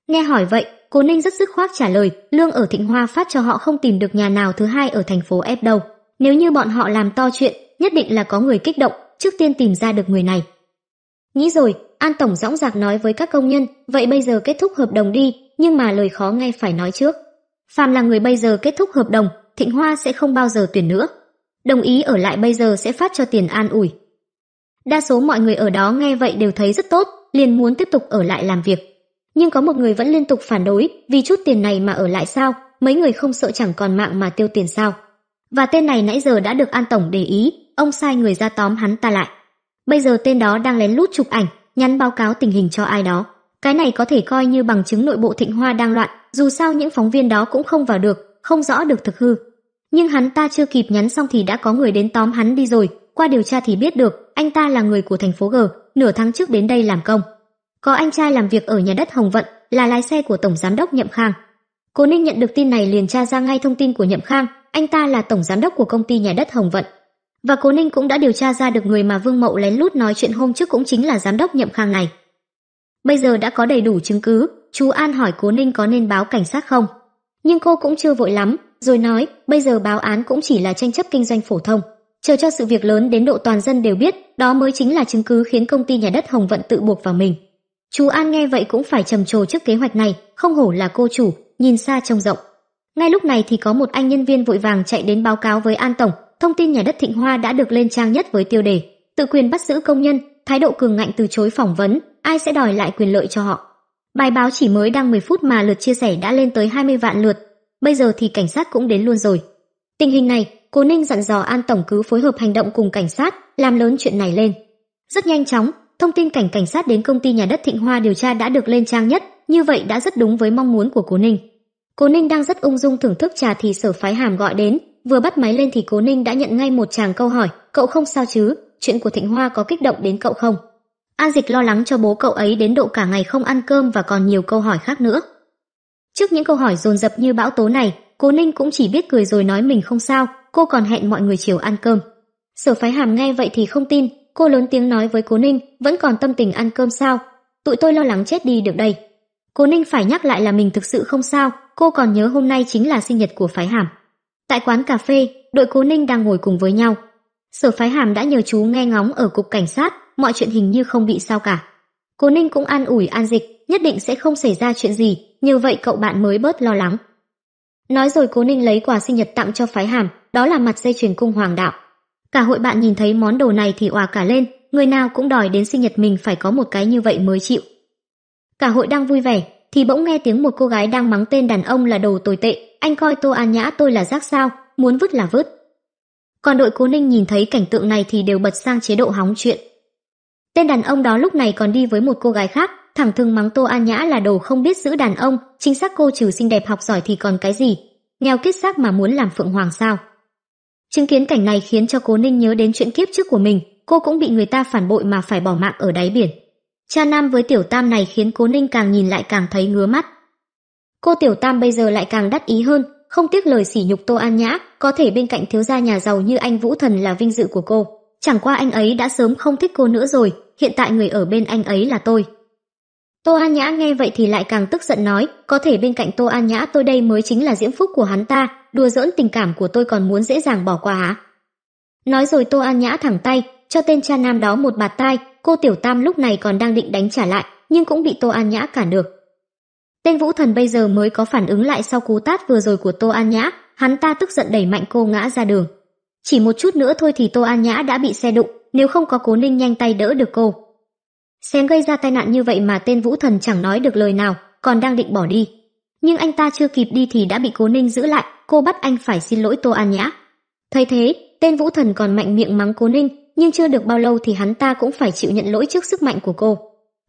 Speaker 1: Nghe hỏi vậy, Cố Ninh rất dứt khoát trả lời lương ở Thịnh Hoa phát cho họ không tìm được nhà nào thứ hai ở thành phố ép đâu. Nếu như bọn họ làm to chuyện, nhất định là có người kích động, trước tiên tìm ra được người này. Nghĩ rồi, An Tổng dõng dạc nói với các công nhân, vậy bây giờ kết thúc hợp đồng đi, nhưng mà lời khó nghe phải nói trước. Phàm là người bây giờ kết thúc hợp đồng, Thịnh Hoa sẽ không bao giờ tuyển nữa đồng ý ở lại bây giờ sẽ phát cho tiền an ủi. Đa số mọi người ở đó nghe vậy đều thấy rất tốt, liền muốn tiếp tục ở lại làm việc. Nhưng có một người vẫn liên tục phản đối, vì chút tiền này mà ở lại sao, mấy người không sợ chẳng còn mạng mà tiêu tiền sao. Và tên này nãy giờ đã được An Tổng để ý, ông sai người ra tóm hắn ta lại. Bây giờ tên đó đang lén lút chụp ảnh, nhắn báo cáo tình hình cho ai đó. Cái này có thể coi như bằng chứng nội bộ Thịnh Hoa đang loạn, dù sao những phóng viên đó cũng không vào được, không rõ được thực hư. Nhưng hắn ta chưa kịp nhắn xong thì đã có người đến tóm hắn đi rồi, qua điều tra thì biết được, anh ta là người của thành phố G, nửa tháng trước đến đây làm công. Có anh trai làm việc ở nhà đất Hồng Vận, là lái xe của tổng giám đốc Nhậm Khang. Cố Ninh nhận được tin này liền tra ra ngay thông tin của Nhậm Khang, anh ta là tổng giám đốc của công ty nhà đất Hồng Vận. Và Cố Ninh cũng đã điều tra ra được người mà Vương Mậu lén lút nói chuyện hôm trước cũng chính là giám đốc Nhậm Khang này. Bây giờ đã có đầy đủ chứng cứ, chú An hỏi Cố Ninh có nên báo cảnh sát không. Nhưng cô cũng chưa vội lắm, rồi nói bây giờ báo án cũng chỉ là tranh chấp kinh doanh phổ thông. Chờ cho sự việc lớn đến độ toàn dân đều biết, đó mới chính là chứng cứ khiến công ty nhà đất Hồng Vận tự buộc vào mình. Chú An nghe vậy cũng phải trầm trồ trước kế hoạch này, không hổ là cô chủ, nhìn xa trông rộng. Ngay lúc này thì có một anh nhân viên vội vàng chạy đến báo cáo với An Tổng, thông tin nhà đất Thịnh Hoa đã được lên trang nhất với tiêu đề tự quyền bắt giữ công nhân, thái độ cường ngạnh từ chối phỏng vấn, ai sẽ đòi lại quyền lợi cho họ. Bài báo chỉ mới đăng 10 phút mà lượt chia sẻ đã lên tới 20 vạn lượt, bây giờ thì cảnh sát cũng đến luôn rồi. Tình hình này, cô Ninh dặn dò An Tổng cứ phối hợp hành động cùng cảnh sát, làm lớn chuyện này lên. Rất nhanh chóng, thông tin cảnh cảnh sát đến công ty nhà đất Thịnh Hoa điều tra đã được lên trang nhất, như vậy đã rất đúng với mong muốn của cô Ninh. Cô Ninh đang rất ung dung thưởng thức trà thì Sở Phái Hàm gọi đến, vừa bắt máy lên thì cô Ninh đã nhận ngay một chàng câu hỏi, cậu không sao chứ, chuyện của Thịnh Hoa có kích động đến cậu không? An Dịch lo lắng cho bố cậu ấy đến độ cả ngày không ăn cơm và còn nhiều câu hỏi khác nữa. Trước những câu hỏi dồn dập như bão tố này, Cố Ninh cũng chỉ biết cười rồi nói mình không sao, cô còn hẹn mọi người chiều ăn cơm. Sở Phái Hàm nghe vậy thì không tin, cô lớn tiếng nói với Cố Ninh, vẫn còn tâm tình ăn cơm sao? Tụi tôi lo lắng chết đi được đây. Cố Ninh phải nhắc lại là mình thực sự không sao, cô còn nhớ hôm nay chính là sinh nhật của Phái Hàm. Tại quán cà phê, đội Cố Ninh đang ngồi cùng với nhau. Sở Phái Hàm đã nhờ chú nghe ngóng ở cục cảnh sát, mọi chuyện hình như không bị sao cả. Cố Ninh cũng an ủi An Dịch, nhất định sẽ không xảy ra chuyện gì, như vậy cậu bạn mới bớt lo lắng. Nói rồi Cố Ninh lấy quà sinh nhật tặng cho phái hàm, đó là mặt dây chuyền cung hoàng đạo. Cả hội bạn nhìn thấy món đồ này thì òa cả lên, người nào cũng đòi đến sinh nhật mình phải có một cái như vậy mới chịu. Cả hội đang vui vẻ, thì bỗng nghe tiếng một cô gái đang mắng tên đàn ông là đồ tồi tệ, anh coi Tô An à Nhã tôi là rác sao, muốn vứt là vứt. Còn đội Cố Ninh nhìn thấy cảnh tượng này thì đều bật sang chế độ hóng chuyện. Tên đàn ông đó lúc này còn đi với một cô gái khác, thẳng thừng mắng Tô An Nhã là đồ không biết giữ đàn ông, chính xác cô trừ xinh đẹp học giỏi thì còn cái gì, nghèo kết xác mà muốn làm phượng hoàng sao. Chứng kiến cảnh này khiến cho Cố Ninh nhớ đến chuyện kiếp trước của mình, cô cũng bị người ta phản bội mà phải bỏ mạng ở đáy biển. Cha Nam với Tiểu Tam này khiến Cố Ninh càng nhìn lại càng thấy ngứa mắt. Cô Tiểu Tam bây giờ lại càng đắt ý hơn, không tiếc lời sỉ nhục Tô An Nhã, có thể bên cạnh thiếu gia nhà giàu như anh Vũ Thần là vinh dự của cô. Chẳng qua anh ấy đã sớm không thích cô nữa rồi, hiện tại người ở bên anh ấy là tôi. Tô An Nhã nghe vậy thì lại càng tức giận nói, có thể bên cạnh Tô An Nhã tôi đây mới chính là diễm phúc của hắn ta, đùa giỡn tình cảm của tôi còn muốn dễ dàng bỏ qua hả? Nói rồi Tô An Nhã thẳng tay, cho tên cha nam đó một bạt tai, cô Tiểu Tam lúc này còn đang định đánh trả lại, nhưng cũng bị Tô An Nhã cản được. Tên Vũ Thần bây giờ mới có phản ứng lại sau cú tát vừa rồi của Tô An Nhã, hắn ta tức giận đẩy mạnh cô ngã ra đường. Chỉ một chút nữa thôi thì Tô An Nhã đã bị xe đụng, nếu không có Cố Ninh nhanh tay đỡ được cô, xem gây ra tai nạn như vậy mà tên Vũ Thần chẳng nói được lời nào, còn đang định bỏ đi. Nhưng anh ta chưa kịp đi thì đã bị Cố Ninh giữ lại, cô bắt anh phải xin lỗi Tô An Nhã. Thấy thế, tên Vũ Thần còn mạnh miệng mắng Cố Ninh, nhưng chưa được bao lâu thì hắn ta cũng phải chịu nhận lỗi trước sức mạnh của cô.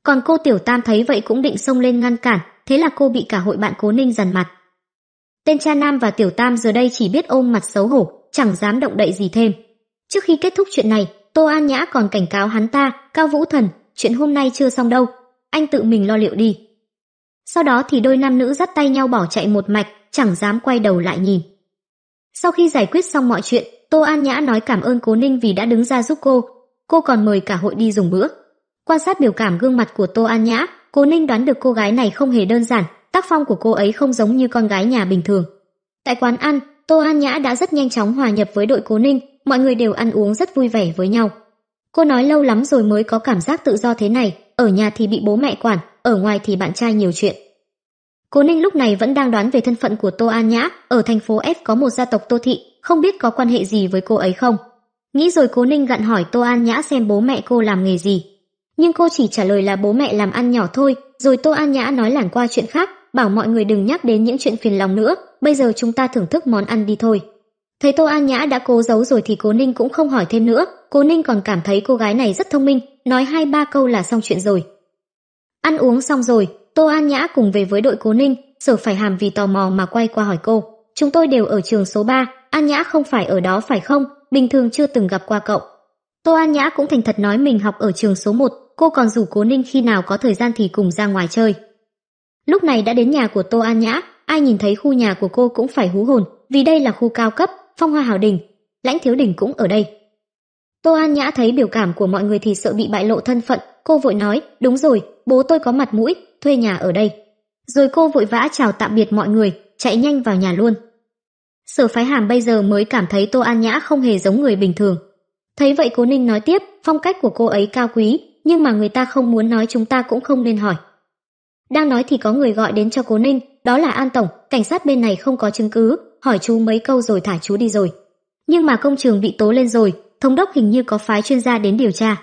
Speaker 1: Còn cô Tiểu Tam thấy vậy cũng định xông lên ngăn cản, thế là cô bị cả hội bạn Cố Ninh dằn mặt. Tên cha Nam và Tiểu Tam giờ đây chỉ biết ôm mặt xấu hổ, chẳng dám động đậy gì thêm. Trước khi kết thúc chuyện này, Tô An Nhã còn cảnh cáo hắn ta, Cao Vũ Thần, chuyện hôm nay chưa xong đâu, anh tự mình lo liệu đi. Sau đó thì đôi nam nữ dắt tay nhau bỏ chạy một mạch, chẳng dám quay đầu lại nhìn. Sau khi giải quyết xong mọi chuyện, Tô An Nhã nói cảm ơn Cố Ninh vì đã đứng ra giúp cô, cô còn mời cả hội đi dùng bữa. Quan sát biểu cảm gương mặt của Tô An Nhã, Cố Ninh đoán được cô gái này không hề đơn giản, tác phong của cô ấy không giống như con gái nhà bình thường. Tại quán ăn, Tô An Nhã đã rất nhanh chóng hòa nhập với đội Cố Ninh, mọi người đều ăn uống rất vui vẻ với nhau. Cô nói lâu lắm rồi mới có cảm giác tự do thế này, ở nhà thì bị bố mẹ quản, ở ngoài thì bạn trai nhiều chuyện. Cố Ninh lúc này vẫn đang đoán về thân phận của Tô An Nhã, ở thành phố F có một gia tộc Tô Thị, không biết có quan hệ gì với cô ấy không. Nghĩ rồi Cố Ninh gặn hỏi Tô An Nhã xem bố mẹ cô làm nghề gì. Nhưng cô chỉ trả lời là bố mẹ làm ăn nhỏ thôi, rồi Tô An Nhã nói lảng qua chuyện khác, bảo mọi người đừng nhắc đến những chuyện phiền lòng nữa, bây giờ chúng ta thưởng thức món ăn đi thôi. Thấy Tô An Nhã đã cố giấu rồi thì Cố Ninh cũng không hỏi thêm nữa, cô Ninh còn cảm thấy cô gái này rất thông minh, nói hai ba câu là xong chuyện rồi. Ăn uống xong rồi, Tô An Nhã cùng về với đội Cố Ninh, Sở Phải Hàm vì tò mò mà quay qua hỏi cô. Chúng tôi đều ở trường số ba, An Nhã không phải ở đó phải không? Bình thường chưa từng gặp qua cậu. Tô An Nhã cũng thành thật nói mình học ở trường số một, cô còn rủ Cố Ninh khi nào có thời gian thì cùng ra ngoài chơi. Lúc này đã đến nhà của Tô An Nhã, ai nhìn thấy khu nhà của cô cũng phải hú hồn, vì đây là khu cao cấp, phong hoa hào đình, Lãnh Thiếu Đình cũng ở đây tô an nhã thấy biểu cảm của mọi người thì sợ bị bại lộ thân phận cô vội nói đúng rồi bố tôi có mặt mũi thuê nhà ở đây rồi cô vội vã chào tạm biệt mọi người chạy nhanh vào nhà luôn sở phái hàm bây giờ mới cảm thấy tô an nhã không hề giống người bình thường thấy vậy cố ninh nói tiếp phong cách của cô ấy cao quý nhưng mà người ta không muốn nói chúng ta cũng không nên hỏi đang nói thì có người gọi đến cho cố ninh đó là an tổng cảnh sát bên này không có chứng cứ hỏi chú mấy câu rồi thả chú đi rồi nhưng mà công trường bị tố lên rồi thống đốc hình như có phái chuyên gia đến điều tra.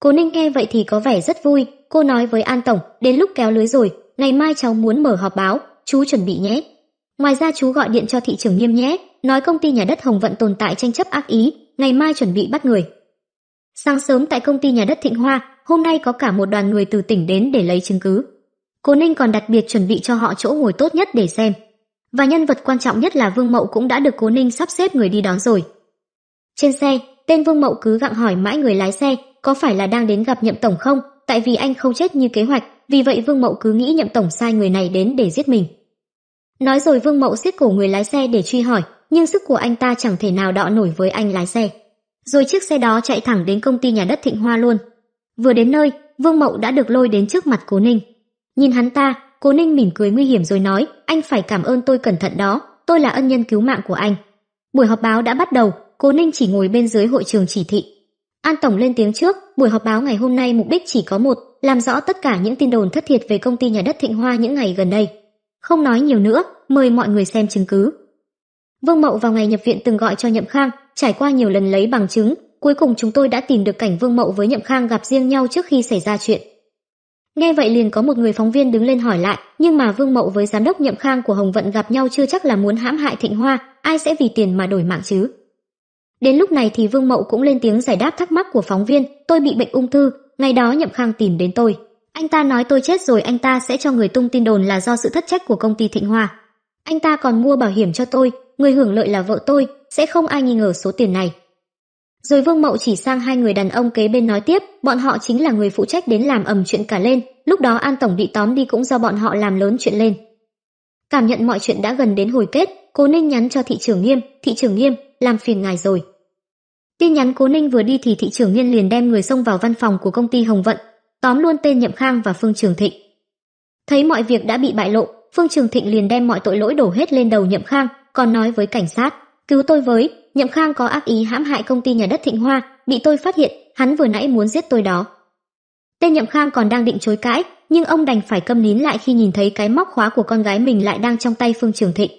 Speaker 1: Cố Ninh nghe vậy thì có vẻ rất vui, cô nói với An Tổng, đến lúc kéo lưới rồi, ngày mai cháu muốn mở họp báo, chú chuẩn bị nhé. Ngoài ra chú gọi điện cho thị trưởng nghiêm nhé, nói công ty nhà đất Hồng Vận tồn tại tranh chấp ác ý, ngày mai chuẩn bị bắt người. Sáng sớm tại công ty nhà đất Thịnh Hoa, hôm nay có cả một đoàn người từ tỉnh đến để lấy chứng cứ. Cố Ninh còn đặc biệt chuẩn bị cho họ chỗ ngồi tốt nhất để xem. Và nhân vật quan trọng nhất là Vương Mậu cũng đã được Cố Ninh sắp xếp người đi đón rồi. Trên xe, tên Vương Mậu cứ gặng hỏi mãi người lái xe có phải là đang đến gặp Nhậm Tổng không, tại vì anh không chết như kế hoạch, vì vậy Vương Mậu cứ nghĩ Nhậm Tổng sai người này đến để giết mình. Nói rồi Vương Mậu siết cổ người lái xe để truy hỏi, nhưng sức của anh ta chẳng thể nào đọ nổi với anh lái xe. Rồi chiếc xe đó chạy thẳng đến công ty nhà đất Thịnh Hoa luôn. Vừa đến nơi, Vương Mậu đã được lôi đến trước mặt Cố Ninh. Nhìn hắn ta, Cố Ninh mỉm cười nguy hiểm rồi nói, anh phải cảm ơn tôi cẩn thận đó, tôi là ân nhân cứu mạng của anh. Buổi họp báo đã bắt đầu, Cố Ninh chỉ ngồi bên dưới hội trường chỉ thị. An Tổng lên tiếng trước, buổi họp báo ngày hôm nay mục đích chỉ có một, làm rõ tất cả những tin đồn thất thiệt về công ty nhà đất Thịnh Hoa những ngày gần đây. Không nói nhiều nữa, mời mọi người xem chứng cứ. Vương Mậu vào ngày nhập viện từng gọi cho Nhậm Khang, trải qua nhiều lần lấy bằng chứng, cuối cùng chúng tôi đã tìm được cảnh Vương Mậu với Nhậm Khang gặp riêng nhau trước khi xảy ra chuyện. Nghe vậy liền có một người phóng viên đứng lên hỏi lại, nhưng mà Vương Mậu với giám đốc Nhậm Khang của Hồng Vận gặp nhau chưa chắc là muốn hãm hại Thịnh Hoa, ai sẽ vì tiền mà đổi mạng chứ? Đến lúc này thì Vương Mậu cũng lên tiếng giải đáp thắc mắc của phóng viên, tôi bị bệnh ung thư, ngày đó Nhậm Khang tìm đến tôi. Anh ta nói tôi chết rồi anh ta sẽ cho người tung tin đồn là do sự thất trách của công ty Thịnh hòa Anh ta còn mua bảo hiểm cho tôi, người hưởng lợi là vợ tôi, sẽ không ai nghi ngờ số tiền này. Rồi Vương Mậu chỉ sang hai người đàn ông kế bên nói tiếp, bọn họ chính là người phụ trách đến làm ầm chuyện cả lên, lúc đó An Tổng bị tóm đi cũng do bọn họ làm lớn chuyện lên. Cảm nhận mọi chuyện đã gần đến hồi kết, cô Ninh nhắn cho thị trưởng nghiêm, thị trưởng nghiêm, làm phiền ngài rồi. Tin nhắn Cố Ninh vừa đi thì thị trưởng Nghiên liền đem người xông vào văn phòng của công ty Hồng Vận, tóm luôn tên Nhậm Khang và Phương Trường Thịnh. Thấy mọi việc đã bị bại lộ, Phương Trường Thịnh liền đem mọi tội lỗi đổ hết lên đầu Nhậm Khang, còn nói với cảnh sát: "Cứu tôi với, Nhậm Khang có ác ý hãm hại công ty nhà đất Thịnh Hoa, bị tôi phát hiện, hắn vừa nãy muốn giết tôi đó." Tên Nhậm Khang còn đang định chối cãi, nhưng ông đành phải câm nín lại khi nhìn thấy cái móc khóa của con gái mình lại đang trong tay Phương Trường Thịnh.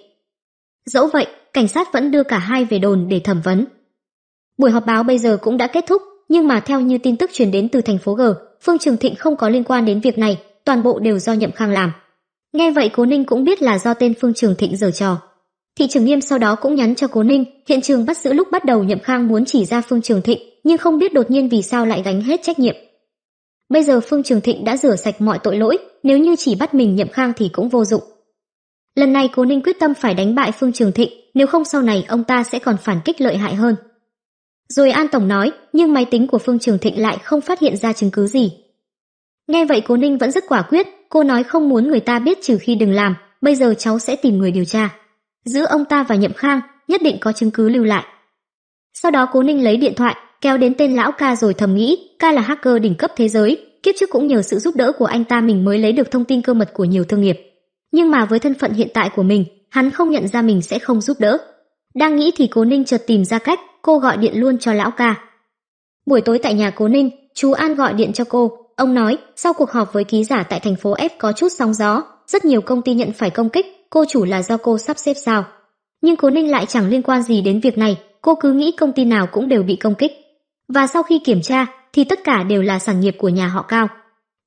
Speaker 1: Dẫu vậy, cảnh sát vẫn đưa cả hai về đồn để thẩm vấn. Buổi họp báo bây giờ cũng đã kết thúc, nhưng mà theo như tin tức truyền đến từ thành phố G, Phương Trường Thịnh không có liên quan đến việc này, toàn bộ đều do Nhậm Khang làm. Nghe vậy Cố Ninh cũng biết là do tên Phương Trường Thịnh giở trò. Thị trưởng Nghiêm sau đó cũng nhắn cho Cố Ninh, hiện trường bắt giữ lúc bắt đầu Nhậm Khang muốn chỉ ra Phương Trường Thịnh, nhưng không biết đột nhiên vì sao lại gánh hết trách nhiệm. Bây giờ Phương Trường Thịnh đã rửa sạch mọi tội lỗi, nếu như chỉ bắt mình Nhậm Khang thì cũng vô dụng. Lần này Cố Ninh quyết tâm phải đánh bại Phương Trường Thịnh, nếu không sau này ông ta sẽ còn phản kích lợi hại hơn. Rồi An Tổng nói, nhưng máy tính của Phương Trường Thịnh lại không phát hiện ra chứng cứ gì. Nghe vậy cô Ninh vẫn rất quả quyết, cô nói không muốn người ta biết trừ khi đừng làm, bây giờ cháu sẽ tìm người điều tra. Giữa ông ta và Nhậm Khang, nhất định có chứng cứ lưu lại. Sau đó cô Ninh lấy điện thoại, kéo đến tên lão ca rồi thầm nghĩ, ca là hacker đỉnh cấp thế giới, kiếp trước cũng nhờ sự giúp đỡ của anh ta mình mới lấy được thông tin cơ mật của nhiều thương nghiệp. Nhưng mà với thân phận hiện tại của mình, hắn không nhận ra mình sẽ không giúp đỡ. Đang nghĩ thì cô Ninh chợt tìm ra cách, cô gọi điện luôn cho lão ca. Buổi tối tại nhà Cố Ninh, chú An gọi điện cho cô, ông nói, sau cuộc họp với ký giả tại thành phố F có chút sóng gió, rất nhiều công ty nhận phải công kích, cô chủ là do cô sắp xếp sao? Nhưng Cố Ninh lại chẳng liên quan gì đến việc này, cô cứ nghĩ công ty nào cũng đều bị công kích. Và sau khi kiểm tra, thì tất cả đều là sản nghiệp của nhà họ Cao.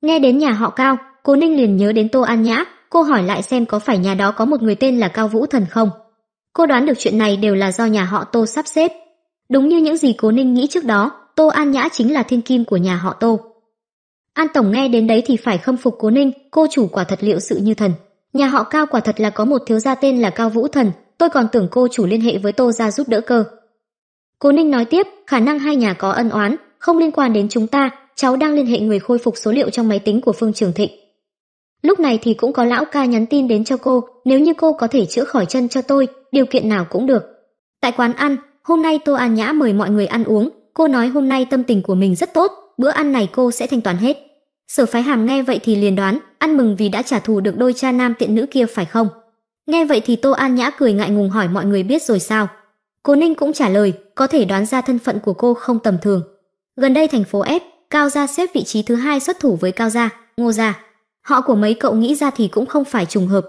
Speaker 1: Nghe đến nhà họ Cao, Cố Ninh liền nhớ đến Tô An Nhã, cô hỏi lại xem có phải nhà đó có một người tên là Cao Vũ Thần không. Cô đoán được chuyện này đều là do nhà họ Tô sắp xếp, Đúng như những gì Cố Ninh nghĩ trước đó, Tô An Nhã chính là thiên kim của nhà họ Tô. An tổng nghe đến đấy thì phải khâm phục Cố Ninh, cô chủ quả thật liệu sự như thần. Nhà họ Cao quả thật là có một thiếu gia tên là Cao Vũ Thần, tôi còn tưởng cô chủ liên hệ với Tô gia giúp đỡ cơ. Cố Ninh nói tiếp, khả năng hai nhà có ân oán, không liên quan đến chúng ta, cháu đang liên hệ người khôi phục số liệu trong máy tính của Phương Trường Thịnh. Lúc này thì cũng có lão ca nhắn tin đến cho cô, nếu như cô có thể chữa khỏi chân cho tôi, điều kiện nào cũng được. Tại quán ăn, Hôm nay Tô An Nhã mời mọi người ăn uống, cô nói hôm nay tâm tình của mình rất tốt, bữa ăn này cô sẽ thanh toán hết. Sở Phái Hàm nghe vậy thì liền đoán, ăn mừng vì đã trả thù được đôi cha nam tiện nữ kia phải không? Nghe vậy thì Tô An Nhã cười ngại ngùng hỏi mọi người biết rồi sao? Cố Ninh cũng trả lời, có thể đoán ra thân phận của cô không tầm thường. Gần đây thành phố ép Cao gia xếp vị trí thứ hai xuất thủ với Cao gia, Ngô gia. Họ của mấy cậu nghĩ ra thì cũng không phải trùng hợp.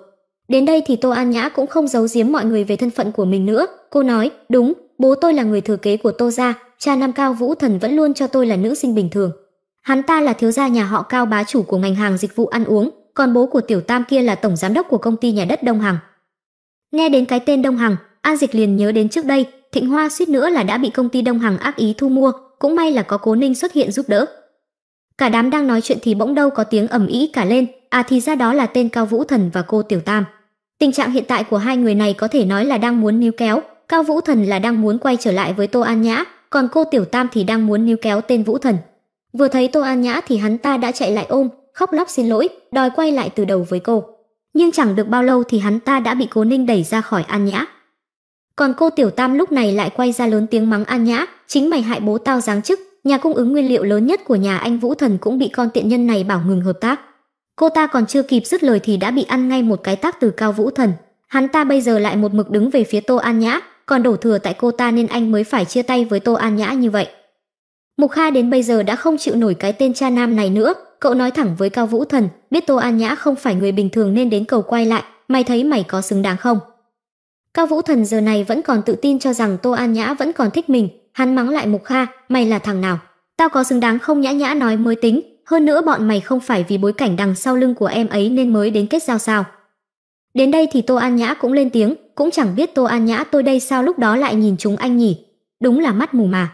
Speaker 1: Đến đây thì Tô An Nhã cũng không giấu giếm mọi người về thân phận của mình nữa, cô nói, "Đúng, bố tôi là người thừa kế của Tô gia, cha Nam Cao Vũ Thần vẫn luôn cho tôi là nữ sinh bình thường. Hắn ta là thiếu gia nhà họ Cao bá chủ của ngành hàng dịch vụ ăn uống, còn bố của Tiểu Tam kia là tổng giám đốc của công ty nhà đất Đông Hằng. Nghe đến cái tên Đông Hằng, An Dịch liền nhớ đến trước đây, Thịnh Hoa suýt nữa là đã bị công ty Đông Hằng ác ý thu mua, cũng may là có Cố Ninh xuất hiện giúp đỡ. Cả đám đang nói chuyện thì bỗng đâu có tiếng ầm ĩ cả lên, à thì ra đó là tên Cao Vũ Thần và cô Tiểu Tam. Tình trạng hiện tại của hai người này có thể nói là đang muốn níu kéo, Cao Vũ Thần là đang muốn quay trở lại với Tô An Nhã, còn cô Tiểu Tam thì đang muốn níu kéo tên Vũ Thần. Vừa thấy Tô An Nhã thì hắn ta đã chạy lại ôm, khóc lóc xin lỗi, đòi quay lại từ đầu với cô. Nhưng chẳng được bao lâu thì hắn ta đã bị Cố Ninh đẩy ra khỏi An Nhã. Còn cô Tiểu Tam lúc này lại quay ra lớn tiếng mắng An Nhã, chính mày hại bố tao giáng chức, nhà cung ứng nguyên liệu lớn nhất của nhà anh Vũ Thần cũng bị con tiện nhân này bảo ngừng hợp tác. Cô ta còn chưa kịp dứt lời thì đã bị ăn ngay một cái tác từ Cao Vũ Thần. Hắn ta bây giờ lại một mực đứng về phía Tô An Nhã, còn đổ thừa tại cô ta nên anh mới phải chia tay với Tô An Nhã như vậy. Mục Kha đến bây giờ đã không chịu nổi cái tên cha nam này nữa, cậu nói thẳng với Cao Vũ Thần, biết Tô An Nhã không phải người bình thường nên đến cầu quay lại, mày thấy mày có xứng đáng không? Cao Vũ Thần giờ này vẫn còn tự tin cho rằng Tô An Nhã vẫn còn thích mình, hắn mắng lại Mục Kha, mày là thằng nào? Tao có xứng đáng không nhã nhã nói mới tính, hơn nữa bọn mày không phải vì bối cảnh đằng sau lưng của em ấy nên mới đến kết giao sao? Đến đây thì Tô An Nhã cũng lên tiếng, cũng chẳng biết tô an nhã tôi đây sao lúc đó lại nhìn chúng anh nhỉ đúng là mắt mù mà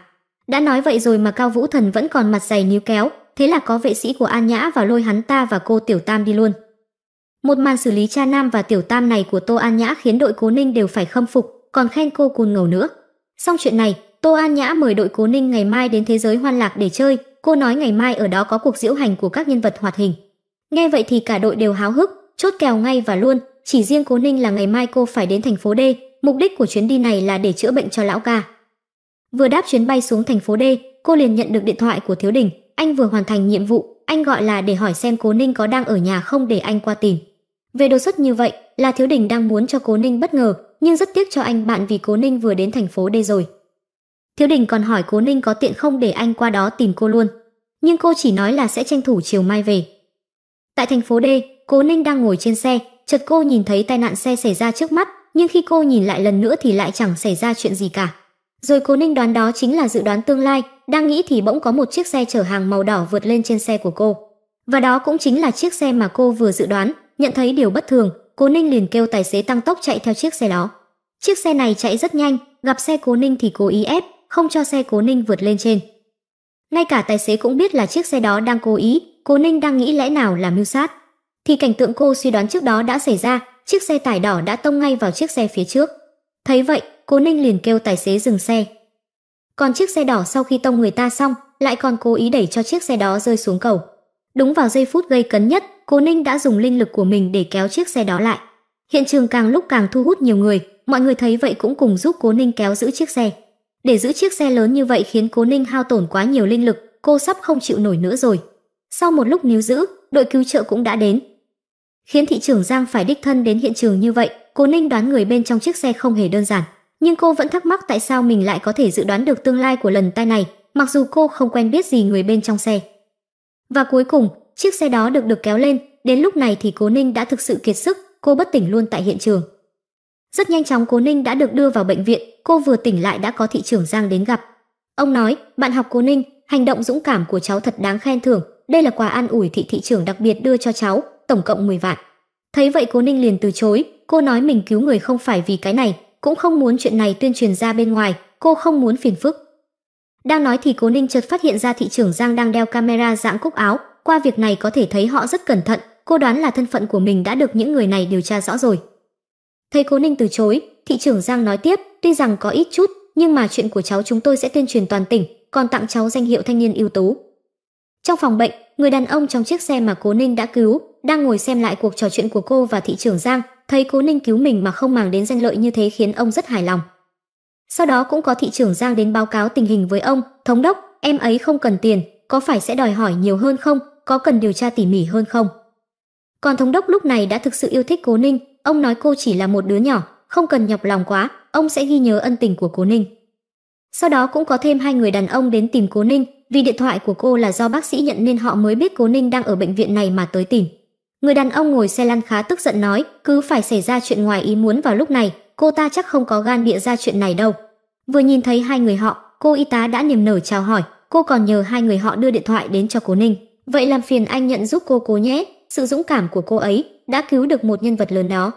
Speaker 1: đã nói vậy rồi mà cao vũ thần vẫn còn mặt dày níu kéo thế là có vệ sĩ của an nhã và lôi hắn ta và cô tiểu tam đi luôn một màn xử lý cha nam và tiểu tam này của tô an nhã khiến đội cố ninh đều phải khâm phục còn khen cô cùn ngầu nữa xong chuyện này tô an nhã mời đội cố ninh ngày mai đến thế giới hoan lạc để chơi cô nói ngày mai ở đó có cuộc diễu hành của các nhân vật hoạt hình nghe vậy thì cả đội đều háo hức chốt kèo ngay và luôn chỉ riêng Cố Ninh là ngày mai cô phải đến thành phố D, mục đích của chuyến đi này là để chữa bệnh cho lão ca. Vừa đáp chuyến bay xuống thành phố D, cô liền nhận được điện thoại của Thiếu Đình, anh vừa hoàn thành nhiệm vụ, anh gọi là để hỏi xem Cố Ninh có đang ở nhà không để anh qua tìm. Về đột xuất như vậy, là Thiếu Đình đang muốn cho Cố Ninh bất ngờ, nhưng rất tiếc cho anh bạn vì Cố Ninh vừa đến thành phố D rồi. Thiếu Đình còn hỏi Cố Ninh có tiện không để anh qua đó tìm cô luôn, nhưng cô chỉ nói là sẽ tranh thủ chiều mai về. Tại thành phố D, Cố Ninh đang ngồi trên xe, chợt cô nhìn thấy tai nạn xe xảy ra trước mắt nhưng khi cô nhìn lại lần nữa thì lại chẳng xảy ra chuyện gì cả rồi cô ninh đoán đó chính là dự đoán tương lai đang nghĩ thì bỗng có một chiếc xe chở hàng màu đỏ vượt lên trên xe của cô và đó cũng chính là chiếc xe mà cô vừa dự đoán nhận thấy điều bất thường cô ninh liền kêu tài xế tăng tốc chạy theo chiếc xe đó chiếc xe này chạy rất nhanh gặp xe cố ninh thì cố ý ép không cho xe cố ninh vượt lên trên ngay cả tài xế cũng biết là chiếc xe đó đang cố ý cố ninh đang nghĩ lẽ nào là mưu sát thì cảnh tượng cô suy đoán trước đó đã xảy ra, chiếc xe tải đỏ đã tông ngay vào chiếc xe phía trước. Thấy vậy, cô Ninh liền kêu tài xế dừng xe. Còn chiếc xe đỏ sau khi tông người ta xong, lại còn cố ý đẩy cho chiếc xe đó rơi xuống cầu. Đúng vào giây phút gây cấn nhất, cô Ninh đã dùng linh lực của mình để kéo chiếc xe đó lại. Hiện trường càng lúc càng thu hút nhiều người, mọi người thấy vậy cũng cùng giúp cô Ninh kéo giữ chiếc xe. Để giữ chiếc xe lớn như vậy khiến cô Ninh hao tổn quá nhiều linh lực, cô sắp không chịu nổi nữa rồi. Sau một lúc níu giữ, đội cứu trợ cũng đã đến, khiến thị trưởng Giang phải đích thân đến hiện trường như vậy. Cô Ninh đoán người bên trong chiếc xe không hề đơn giản, nhưng cô vẫn thắc mắc tại sao mình lại có thể dự đoán được tương lai của lần tai này, mặc dù cô không quen biết gì người bên trong xe. Và cuối cùng, chiếc xe đó được được kéo lên, đến lúc này thì cô Ninh đã thực sự kiệt sức, cô bất tỉnh luôn tại hiện trường. Rất nhanh chóng cô Ninh đã được đưa vào bệnh viện, cô vừa tỉnh lại đã có thị trưởng Giang đến gặp. Ông nói, bạn học cô Ninh, hành động dũng cảm của cháu thật đáng khen thưởng, đây là quà an ủi thị thị trưởng đặc biệt đưa cho cháu, tổng cộng 10 vạn. Thấy vậy Cố Ninh liền từ chối, cô nói mình cứu người không phải vì cái này, cũng không muốn chuyện này tuyên truyền ra bên ngoài, cô không muốn phiền phức. Đang nói thì Cố Ninh chợt phát hiện ra thị trưởng Giang đang đeo camera dạng cúc áo, qua việc này có thể thấy họ rất cẩn thận, cô đoán là thân phận của mình đã được những người này điều tra rõ rồi. Thấy Cố Ninh từ chối, thị trưởng Giang nói tiếp, tuy rằng có ít chút, nhưng mà chuyện của cháu chúng tôi sẽ tuyên truyền toàn tỉnh, còn tặng cháu danh hiệu thanh niên ưu tú. Trong phòng bệnh, người đàn ông trong chiếc xe mà Cố Ninh đã cứu, đang ngồi xem lại cuộc trò chuyện của cô và thị trưởng Giang, thấy Cố Ninh cứu mình mà không màng đến danh lợi như thế khiến ông rất hài lòng. Sau đó cũng có thị trưởng Giang đến báo cáo tình hình với ông, "Thống đốc, em ấy không cần tiền, có phải sẽ đòi hỏi nhiều hơn không, có cần điều tra tỉ mỉ hơn không?" Còn thống đốc lúc này đã thực sự yêu thích Cố Ninh, ông nói cô chỉ là một đứa nhỏ, không cần nhọc lòng quá, ông sẽ ghi nhớ ân tình của Cố Ninh. Sau đó cũng có thêm hai người đàn ông đến tìm Cố Ninh, vì điện thoại của cô là do bác sĩ nhận nên họ mới biết Cố Ninh đang ở bệnh viện này mà tới tìm. Người đàn ông ngồi xe lăn khá tức giận nói, cứ phải xảy ra chuyện ngoài ý muốn vào lúc này, cô ta chắc không có gan bịa ra chuyện này đâu. Vừa nhìn thấy hai người họ, cô y tá đã niềm nở chào hỏi, cô còn nhờ hai người họ đưa điện thoại đến cho Cố Ninh. Vậy làm phiền anh nhận giúp cô Cố nhé, sự dũng cảm của cô ấy đã cứu được một nhân vật lớn đó.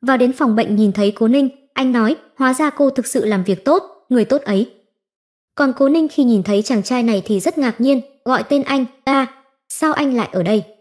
Speaker 1: Vào đến phòng bệnh nhìn thấy Cố Ninh, anh nói, hóa ra cô thực sự làm việc tốt, người tốt ấy. Còn Cố Ninh khi nhìn thấy chàng trai này thì rất ngạc nhiên, gọi tên anh, "A, sao anh lại ở đây?"